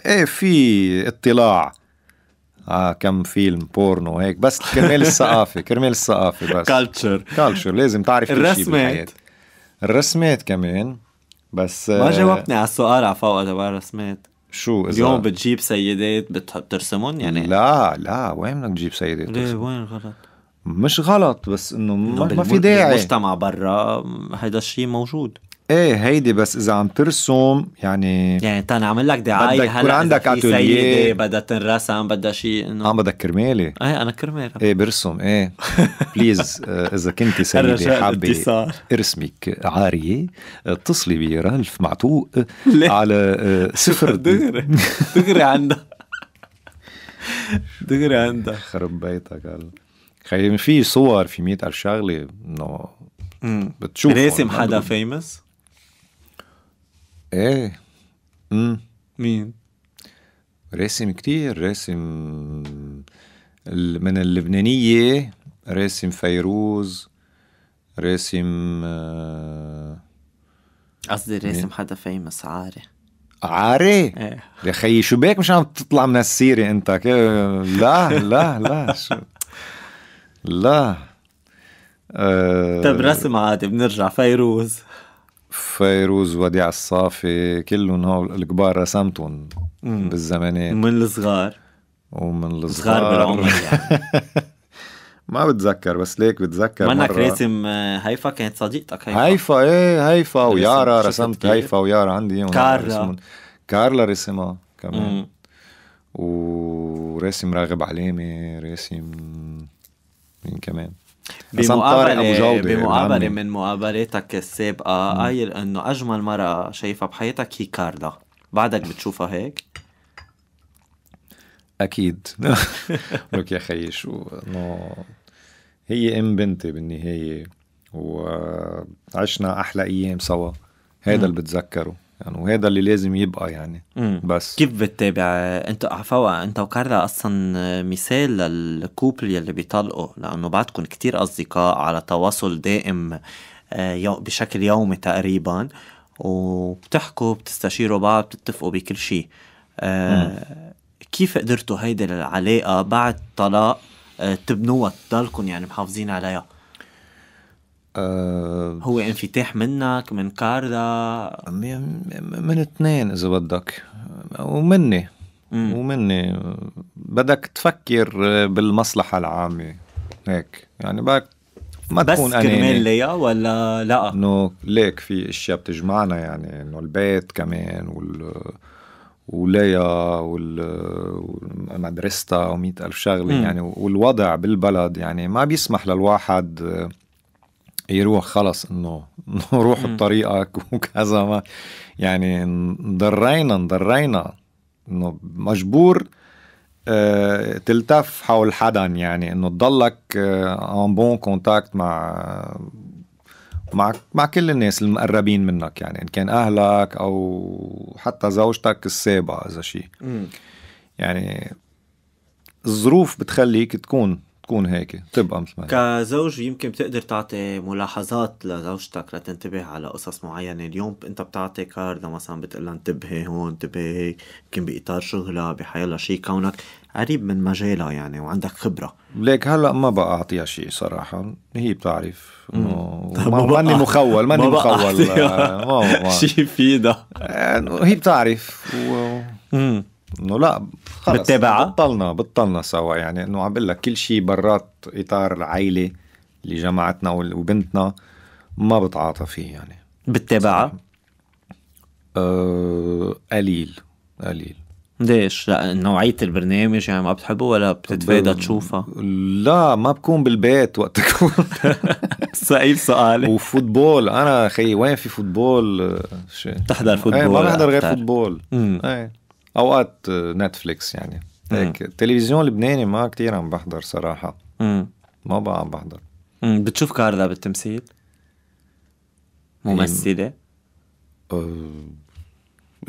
ايه في اطلاع اه كم فيلم بورنو هيك بس كرمال الثقافه كرمال الثقافه بس كالتشر كالتشر لازم تعرف الرسمات الرسمات كمان بس آه، ما جاوبتني على السؤال على فوق تبع الرسمات شو إذا اليوم بتجيب سيدات بترسمهم يعني لا لا وين بدك تجيب سيدات ليه وين غلط مش غلط بس انه ما, ما في داعي المجتمع برا هيدا الشيء موجود ايه هيدي بس اذا عم ترسم يعني يعني عامل لك دعايه بدك يكون عندك اتوليه بدها تنرسم بدها شيء انه عم بدك كرمالي ايه انا كرمالي ايه برسم ايه بليز آه، اذا كنت سيده حابه ارسمك عاريه اتصلي برالف معتوق على آه، صفر دغري دغري عندها دغري عندها خرب بيتك هلا خيي في صور في 100000 شغله انه بتشوف راسم حدا فيمس؟ ايه مم. مين؟ راسم كتير راسم من اللبنانية راسم فيروز راسم آه، قصدي راسم حدا فيمس عاري عاري؟ ايه يا خيي شو بك مش عم تطلع من السيرة انت لا لا لا شو لا آه، طيب رسم عادي بنرجع فيروز فيروز وديع الصافي كلهم هول الكبار رسمتهم بالزمانات من الصغار ومن الصغار بالعمر يعني ما بتذكر بس ليك بتذكر منك مرة. راسم آه، هيفا كانت صديقتك هيفا هيفا ايه هيفا ويارا رسمت هيفا ويارا عندي اياهم كارلا كارلا رسمها كمان مم. وراسم راغب علامه راسم مين كمان بمقابلة يعني. بمقابلة من مقابلاتك السابقة قايل انه اجمل مرة شايفها بحياتك هي كارلا بعدك بتشوفها هيك؟ اكيد لك يا خيي شو انه هي ام بنتي بالنهاية وعشنا احلى ايام سوا هذا اللي بتذكره يعني وهذا اللي لازم يبقى يعني مم. بس كيف بتتابع انت عفوا انت وكارلا اصلا مثال للكوبل يلي بيطلقوا لانه بعدكم كتير اصدقاء على تواصل دائم آه، بشكل يومي تقريبا وبتحكوا بتستشيروا بعض بتتفقوا بكل شيء آه، كيف قدرتوا هيدي العلاقه بعد طلاق آه، تبنوها تضلكم يعني محافظين عليها آه، هو انفتاح منك من كاردا من اثنين اذا بدك ومني مم. ومني بدك تفكر بالمصلحة العامة هيك يعني بدك ما بس تكون أناني بس كرمال ليا ولا لا؟ انه ليك في اشياء بتجمعنا يعني انه البيت كمان وال وليا ومدرستها ومئة ألف شغلة يعني والوضع بالبلد يعني ما بيسمح للواحد يروح خلص انه روح بطريقك وكذا ما يعني انضرينا انضرينا انه مجبور آه، تلتف حول حدا يعني انه تضلك ان بون كونتاكت مع مع مع كل الناس المقربين منك يعني ان كان اهلك او حتى زوجتك السابقه اذا شيء يعني الظروف بتخليك تكون تكون هيك تبقى مثل ما كزوج يمكن بتقدر تعطي ملاحظات لزوجتك لتنتبه على قصص معينه اليوم انت بتعطي كارد مثلا بتقول لها انتبهي هون انتبهي هيك يمكن باطار شغلها الله شيء كونك قريب من مجالها يعني وعندك خبره ليك هلا ما بقى اعطيها شيء صراحه هي بتعرف انه ماني مخول ماني مخول ما شيء فيدا هي بتعرف و... انه لا خلص بتتابعها بطلنا بطلنا سوا يعني انه عم بقول لك كل شيء برات اطار العائله اللي جمعتنا وبنتنا ما بتعاطى فيه يعني بتتابعها؟ أه قليل قليل ليش؟ لا نوعية البرنامج يعني ما بتحبه ولا بتتفادى تشوفها؟ لا ما بكون بالبيت وقت تكون سئيل سؤال وفوتبول انا خي وين في فوتبول؟ أه، بتحضر فوتبول ايه ما بحضر غير فوتبول ايه اوقات آه، نتفليكس يعني هيك التلفزيون اللبناني ما كتير عم بحضر صراحه مم. ما بقى عم بحضر مم. بتشوف كاردا بالتمثيل ممثله ايه,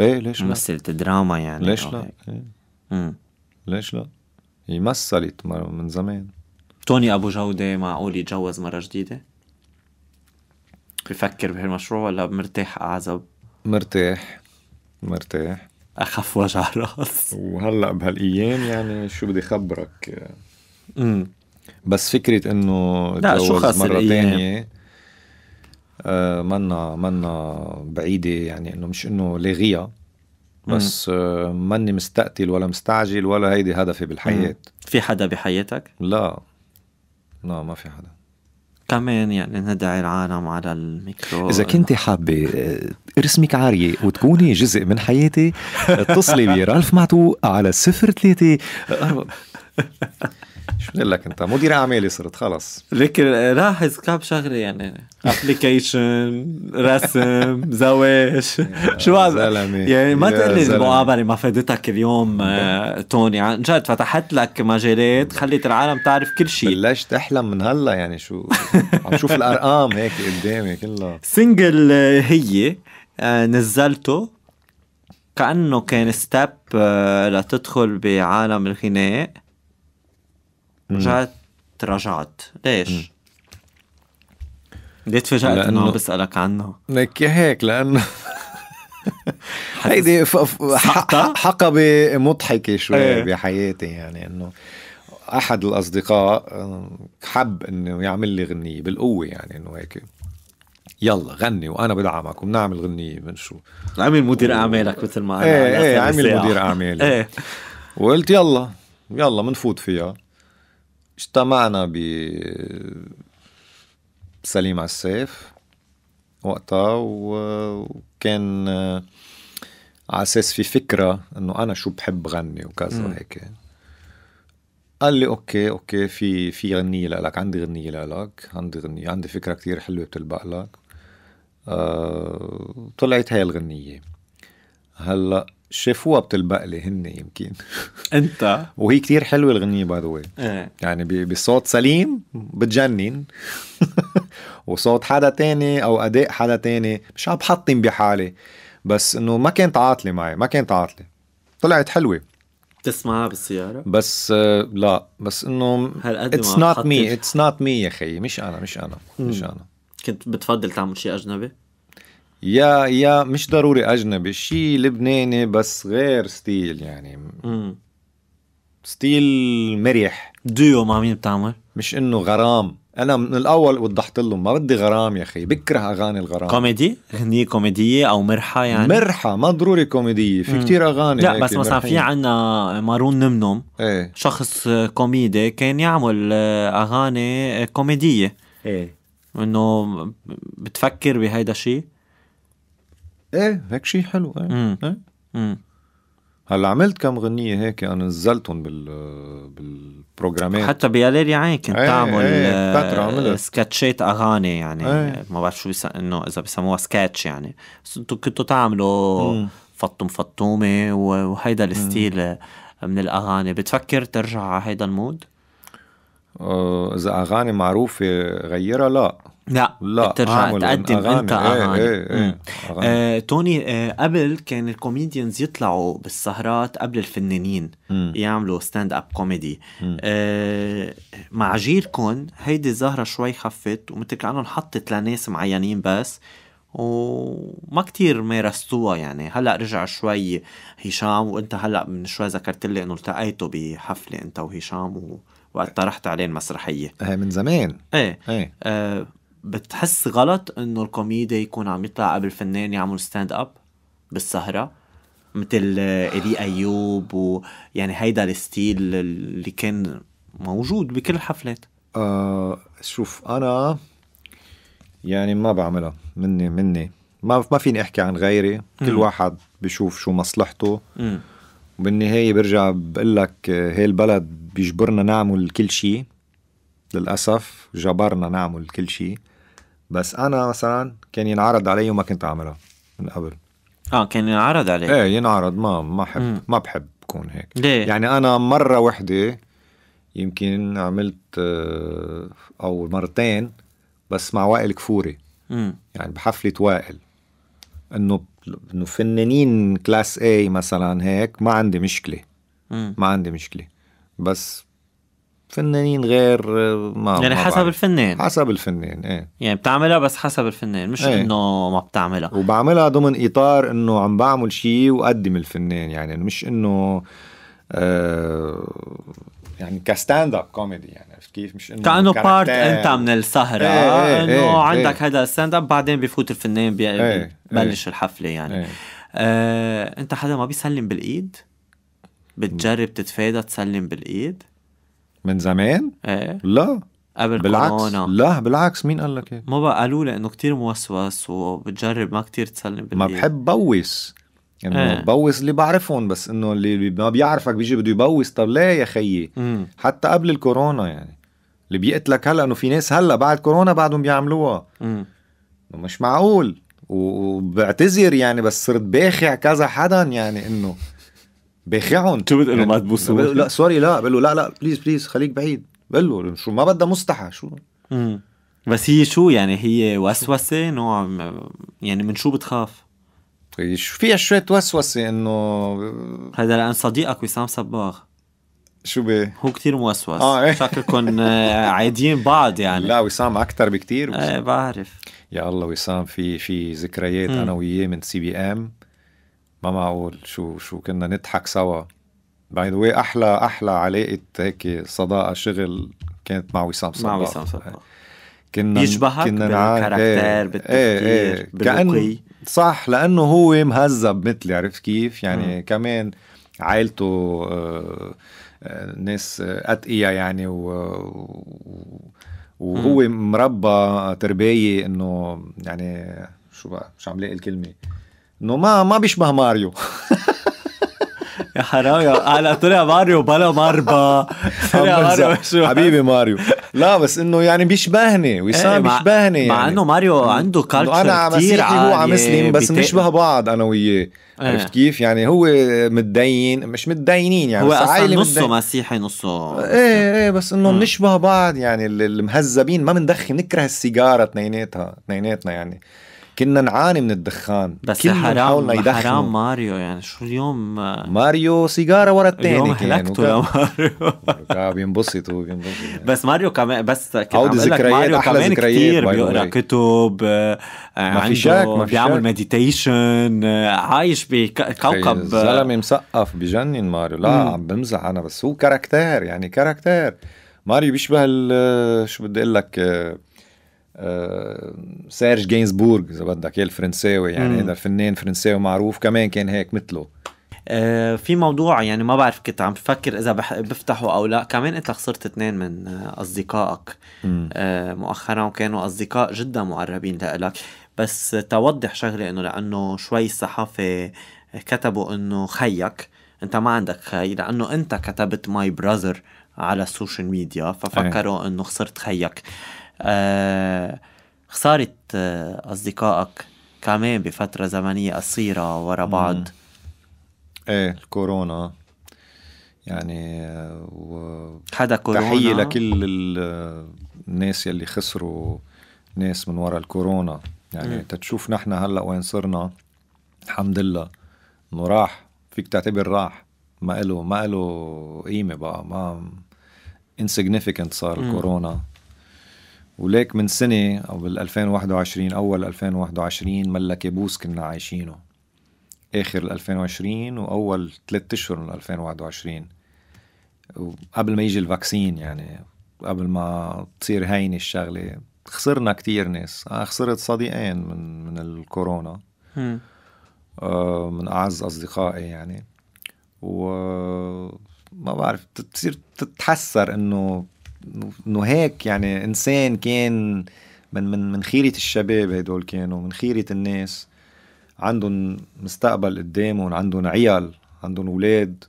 ايه ليش لا ممثلة دراما يعني ليش لا إيه. ليش لا هي مثلت من زمان توني ابو جوده معقول يتجوز مره جديده بفكر بهالمشروع ولا مرتاح اعزب مرتاح مرتاح اخف وجع راس وهلا بهالايام يعني شو بدي خبرك امم بس فكره انه لا شو خسر مره ثانيه آه، منا منا بعيده يعني انه مش انه لغيها بس آه، ماني مستقتل ولا مستعجل ولا هيدي هدفي بالحياه مم. في حدا بحياتك؟ لا لا ما في حدا كمان يعني ندعي العالم على الميكرو اذا كنت حابه آه، اسمك عارية وتكوني جزء من حياتي اتصلي برالف معتوق على صفر ثلاثة شو بقول لك انت مدير اعمالي صرت خلص لكن لاحظ كم شغله يعني ابلكيشن رسم زواج شو زلمه يعني ما تقول المقابله ما فادتك اليوم آه، توني عن جد فتحت لك مجالات خلت العالم تعرف كل شيء بلشت احلم من هلا يعني شو عم شوف الارقام هيك قدامي كلها سنجل آه، هي آه، نزلته كأنه كان ستيب آه، لتدخل بعالم الغناء رجعت رجعت ليش؟ مم. ليه تفاجأت لأنه... انه عم بسألك عنه؟ لك هيك لأنه هيدي حقبة مضحكة شوي ايه. بحياتي يعني انه احد الاصدقاء آه، حب انه يعمل لي غنية بالقوة يعني انه هيك يلا غني وانا بدعمك وبنعمل غنيه بنشوف عامل مدير اعمالك مثل ما ايه ايه ايه عامل مدير اعمالي ايه وقلت يلا يلا بنفوت فيها اجتمعنا ب سليم عسيف وقتها وكان على اساس في فكره انه انا شو بحب غني وكذا وهيك قال لي اوكي اوكي في في غنية لك عندي غنية لك عندي غنية عندي فكرة كتير حلوة بتلبق لك آه طلعت هاي الغنية هلا شافوها بتلبق لي هن يمكن انت وهي كتير حلوة الغنية باي ذا واي يعني بصوت سليم بتجنن وصوت حدا تاني او اداء حدا تاني مش عم بحطم بحالي بس انه ما كانت عاطلة معي ما كانت عاطلة طلعت حلوة بتسمعها بالسياره بس آه، لا بس انه اتس نوت مي اتس نوت مي يا خيي مش انا مش انا مش انا كنت بتفضل تعمل شيء اجنبي يا يا مش ضروري اجنبي شيء لبناني بس غير ستيل يعني مم. ستيل مريح ديو مع مين بتعمل مش انه غرام انا من الاول وضحت لهم ما بدي غرام يا اخي بكره اغاني الغرام كوميدي اغنيه كوميديه او مرحه يعني مرحه ما ضروري كوميديه في كتير اغاني لا بس مثلا في عنا مارون نمنم ايه؟ شخص كوميدي كان يعمل اغاني كوميديه ايه انه بتفكر بهيدا الشيء ايه هيك شيء حلو ايه, ايه؟ هلا عملت كم غنيه هيك انا نزلتهم بال بالبروجرامات حتى بياليري عين كنت ايه تعمل ايه آه، سكتشات اغاني يعني ايه ما بعرف شو انه اذا بسموها سكتش يعني بس انتم كنتوا تعملوا فطوم فطم فطومه وهيدا الستيل آه، من الاغاني بتفكر ترجع على هيدا المود؟ آه، اذا اغاني معروفه غيرها لا لا لا ترجع تقدم أغاني. انت اغاني, آه، ايه ايه ايه أغاني. آه، توني آه، قبل كان الكوميديانز يطلعوا بالسهرات قبل الفنانين م. يعملوا ستاند اب كوميدي مع جيلكم هيدي الظاهره شوي خفت ومثل كانه حطت لناس معينين بس وما كتير مارستوها يعني هلا رجع شوي هشام وانت هلا من شوي ذكرت لي انه التقيتوا بحفله انت وهشام و... وقت طرحت عليه المسرحيه ايه من زمان ايه, ايه. آه بتحس غلط انه الكوميدي يكون عم يطلع قبل فنان يعمل ستاند اب بالسهره مثل آه، الي ايوب ويعني هيدا الستيل اللي كان موجود بكل الحفلات آه شوف انا يعني ما بعملها مني مني ما ما فيني احكي عن غيري كل م. واحد بشوف شو مصلحته م. وبالنهايه برجع بقول لك آه، هي البلد بيجبرنا نعمل كل شيء للاسف جبرنا نعمل كل شيء بس انا مثلا كان ينعرض علي وما كنت اعملها من قبل اه كان ينعرض عليك ايه ينعرض ما ما حب ما بحب كون هيك ليه؟ يعني انا مره وحده يمكن عملت آه، او مرتين بس مع وائل كفوري مم. يعني بحفله وائل انه انه فنانين كلاس اي مثلا هيك ما عندي مشكله م. ما عندي مشكله بس فنانين غير ما يعني ما حسب بعرف. الفنان حسب الفنان ايه يعني بتعملها بس حسب الفنان مش ايه. انه ما بتعملها وبعملها ضمن اطار انه عم بعمل شيء وقدم الفنان يعني مش انه آه يعني كستاند اب كوميدي يعني عرفت كيف مش انه كانه بارت انت من السهره ايه ايه آه، انه ايه, إيه. عندك ايه هذا الستاند اب بعدين بفوت الفنان إيه، إيه. ببلش ايه الحفله يعني ايه آه، انت حدا ما بيسلم بالايد بتجرب تتفادى تسلم بالايد من زمان؟ ايه لا قبل بالعكس كورونا لا بالعكس مين قال لك هيك؟ ما بقى قالوا لي انه كثير موسوس وبتجرب ما كثير تسلم بالايد ما بحب بوس انه يعني آه. بوس اللي بعرفهم بس انه اللي ما بيعرفك بيجي بده يبوس طب ليه يا خيي مم. حتى قبل الكورونا يعني اللي بيقتلك هلا انه في ناس هلا بعد كورونا بعدهم بيعملوها مم. مش معقول وبعتذر يعني بس صرت باخع كذا حدا يعني انه باخعهم شو بتقول يعني له ما تبوسوا لا سوري لا بقول له لا لا بليز بليز خليك بعيد بقول له شو ما بدها مستحى شو مم. بس هي شو يعني هي وسوسه نوع يعني من شو بتخاف؟ فيها شوي توسوسه انه هذا لان صديقك وسام صباغ شو بي؟ هو كتير موسوس آه ايه. شكلكم آه، عاديين بعض يعني لا وسام اكثر بكتير وسام. ايه بعرف يا الله وسام في في ذكريات انا وياه من سي بي ام ما معقول شو شو كنا نضحك سوا باي ذا احلى احلى علاقه هيك صداقه شغل كانت مع وسام صباغ مع وسام صباغ كنا يشبهك كنا بالكاركتير بالتفكير ايه ايه صح لانه هو مهذب مثلي عرفت كيف يعني م. كمان عائلته آه، آه، ناس اتقياء يعني و... وهو م. مربى تربيه انه يعني شو بقى مش عم لاقي الكلمه انه ما ما بيشبه ماريو يا حرام يا على طلع ماريو بلا مربى طلع ماريو شو حبيبي ماريو لا بس انه يعني بيشبهني إيه، وسام بيشبهني يعني. مع انه ماريو عنده كالتشر انا مسيحي هو عم مسلم بس بنشبه بعض انا وياه إيه. عرفت كيف؟ يعني هو متدين مش متدينين يعني هو اصلا نصه مسيحي نصه ايه ايه بس انه بنشبه بعض يعني المهذبين ما بندخن نكره السيجاره اثنيناتها اثنيناتنا يعني كنا نعاني من الدخان بس حرام يدخن. حرام ماريو يعني شو اليوم ماريو سيجاره ورا الثاني اليوم هلكته يا ماريو كان بينبسط هو بينبسط بس ماريو كمان بس هودي ذكريات ماريو احلى ذكريات كثير بيقرا كتب آه، ما في شك ما في بيعمل مديتيشن آه، عايش بكوكب آه، زلمه مثقف بجنن ماريو لا عم بمزح انا بس هو كاركتير يعني كاركتير ماريو بيشبه شو بدي اقول لك آه، سيرج جينزبورغ اذا بدك اياه الفرنساوي يعني هذا فنان فرنساوي معروف كمان كان هيك مثله آه، في موضوع يعني ما بعرف كنت عم بفكر اذا بفتحه او لا كمان انت خسرت اثنين من اصدقائك آه، مؤخرا وكانوا اصدقاء جدا مقربين لك بس توضح شغله انه لانه شوي الصحافه كتبوا انه خيك انت ما عندك خي لانه انت كتبت ماي براذر على السوشيال ميديا ففكروا انه خسرت خيك آه، خسارة آه، أصدقائك كمان بفترة زمنية قصيرة ورا بعض ايه الكورونا يعني و... حدا كورونا تحية لكل الناس يلي خسروا ناس من ورا الكورونا يعني مم. تتشوف نحن هلا وين صرنا الحمد لله انه راح فيك تعتبر راح ما له ما له قيمه بقى ما انسيغنيفيكنت صار الكورونا وليك من سنة أو بال 2021 أول 2021 ملا كابوس كنا عايشينه آخر 2020 وأول ثلاثة أشهر من 2021 وقبل ما يجي الفاكسين يعني قبل ما تصير هينة الشغلة خسرنا كتير ناس أنا آه، خسرت صديقين من من الكورونا آه، من أعز أصدقائي يعني و ما بعرف بتصير تتحسر إنه انه هيك يعني انسان كان من من من خيره الشباب هدول كانوا من خيره الناس عندهم مستقبل قدامهم عندهم عيال عندهم اولاد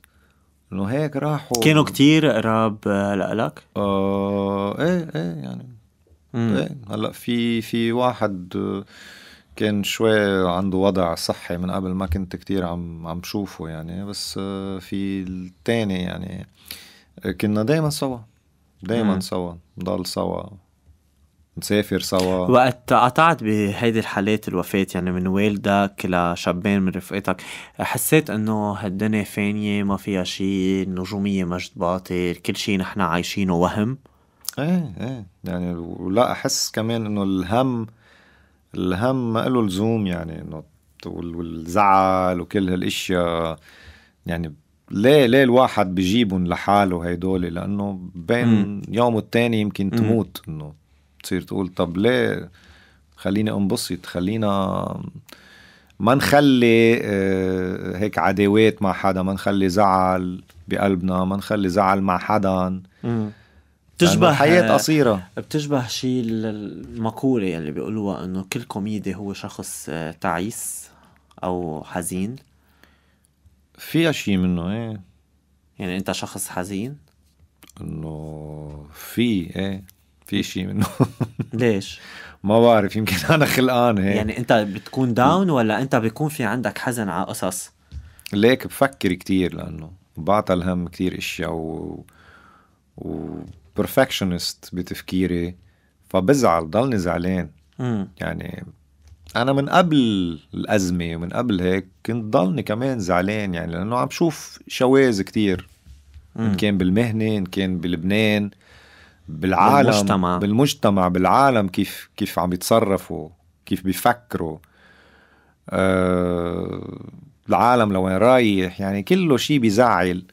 انه هيك راحوا كانوا كتير قراب آه، لك؟ آه ايه ايه يعني ايه هلا في في واحد آه، كان شوي عنده وضع صحي من قبل ما كنت كتير عم عم بشوفه يعني بس آه، في التاني يعني كنا دايما سوا دايما سوا نضل سوا نسافر سوا وقت قطعت بهيدي الحالات الوفاة يعني من والدك لشابين من رفقتك حسيت انه هالدنيا فانية ما فيها شيء النجومية مجد باطل كل شيء نحن عايشينه وهم ايه ايه يعني ولا احس كمان انه الهم الهم ما له لزوم يعني انه والزعل وكل هالاشياء يعني ليه ليه الواحد بجيبهم لحاله هيدول لانه بين يوم والتاني يمكن تموت انه تصير تقول طب ليه خليني انبسط خلينا ما نخلي آه، هيك عداوات مع حدا ما نخلي زعل بقلبنا ما نخلي زعل مع حدا بتشبه حياة آه، قصيرة بتشبه شيء المقولة اللي بيقولوها انه كل كوميدي هو شخص آه، تعيس او حزين فيها شيء منه ايه يعني انت شخص حزين؟ انه في ايه في شيء منه ليش؟ ما بعرف يمكن انا خلقان هيك إيه. يعني انت بتكون داون ولا انت بيكون في عندك حزن على قصص؟ ليك بفكر كتير لانه بعطل هم كتير اشياء و وبرفكشنست بتفكيري فبزعل ضلني زعلان يعني انا من قبل الازمه ومن قبل هيك كنت ضلني كمان زعلان يعني لانه عم شوف شواذ كتير ان كان بالمهنه ان كان بلبنان بالعالم بالمجتمع بالمجتمع بالعالم كيف كيف عم يتصرفوا كيف بيفكروا آه العالم لوين رايح يعني كله شيء بيزعل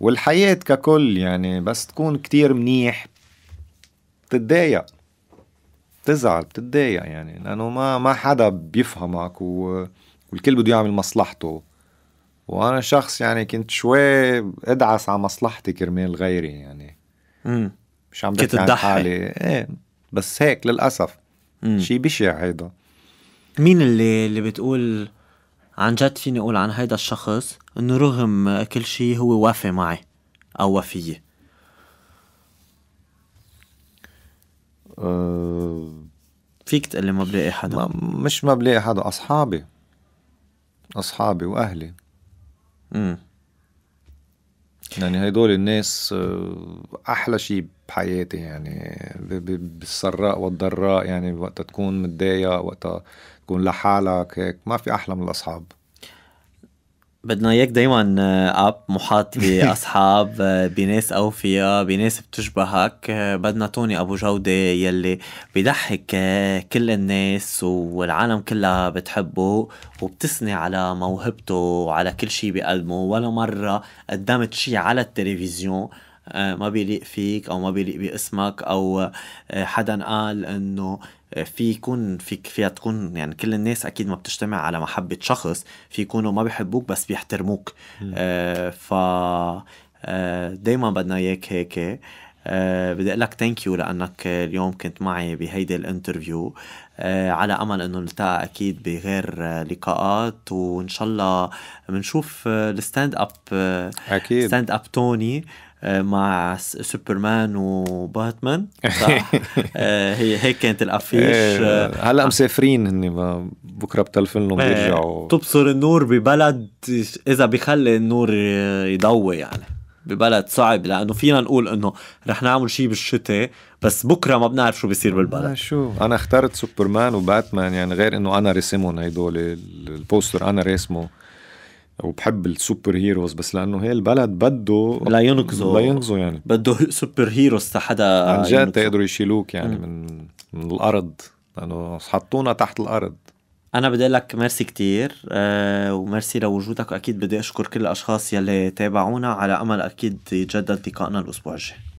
والحياه ككل يعني بس تكون كتير منيح بتتضايق بتزعل بتتضايق يعني لانه ما ما حدا بيفهمك و... والكل بده يعمل مصلحته وانا شخص يعني كنت شوي ادعس على مصلحتي كرمال غيري يعني امم مش عم بحكي عن حالي ايه بس هيك للاسف شيء بشع هيدا مين اللي اللي بتقول عن جد فيني اقول عن هيدا الشخص انه رغم كل شيء هو وافي معي او وفيه أه فيك تقلي ما بلاقي حدا ما مش ما بلاقي حدا اصحابي اصحابي واهلي امم يعني هدول الناس أه، احلى شيء بحياتي يعني بالسراء والضراء يعني وقتها تكون متضايق وقتها تكون لحالك هيك ما في احلى من الاصحاب بدنا اياك دائما آه، اب محاط باصحاب آه، بناس اوفياء بناس بتشبهك آه، بدنا توني ابو جوده يلي بيضحك كل الناس والعالم كلها بتحبه وبتثني على موهبته وعلى كل شيء بقلبه ولا مره قدمت شيء على التلفزيون ما بيليق فيك او ما بيليق باسمك او حدا قال انه في يكون فيك فيها تكون يعني كل الناس اكيد ما بتجتمع على محبه شخص في يكونوا ما بيحبوك بس بيحترموك آه، ف آه، دايما بدنا اياك هيك آه، بدي اقول لك ثانك يو لانك اليوم كنت معي بهيدي الانترفيو على امل انه نلتقى اكيد بغير لقاءات وان شاء الله بنشوف الستاند اب اكيد ستاند اب توني آه، مع سوبرمان وباتمان صح آه، هي هيك كانت الافيش إيه، آه، هلا مسافرين هن بكره بتلفن لهم إيه، بيرجعوا تبصر النور ببلد اذا بخلي النور يضوي يعني ببلد صعب لانه فينا نقول انه رح نعمل شيء بالشتاء بس بكره ما بنعرف شو بيصير بالبلد شو انا اخترت سوبرمان وباتمان يعني غير انه انا رسمهم هدول البوستر انا راسمه وبحب السوبر هيروز بس لانه هي البلد بده لا ينقذوا لا ينقذوا يعني بده سوبر هيروز حدا عن جد تقدروا يشيلوك يعني من من الارض لانه حطونا تحت الارض انا بدي لك ميرسي كتير أه وميرسي لوجودك واكيد بدي اشكر كل الاشخاص يلي تابعونا على امل اكيد يتجدد لقائنا الاسبوع الجاي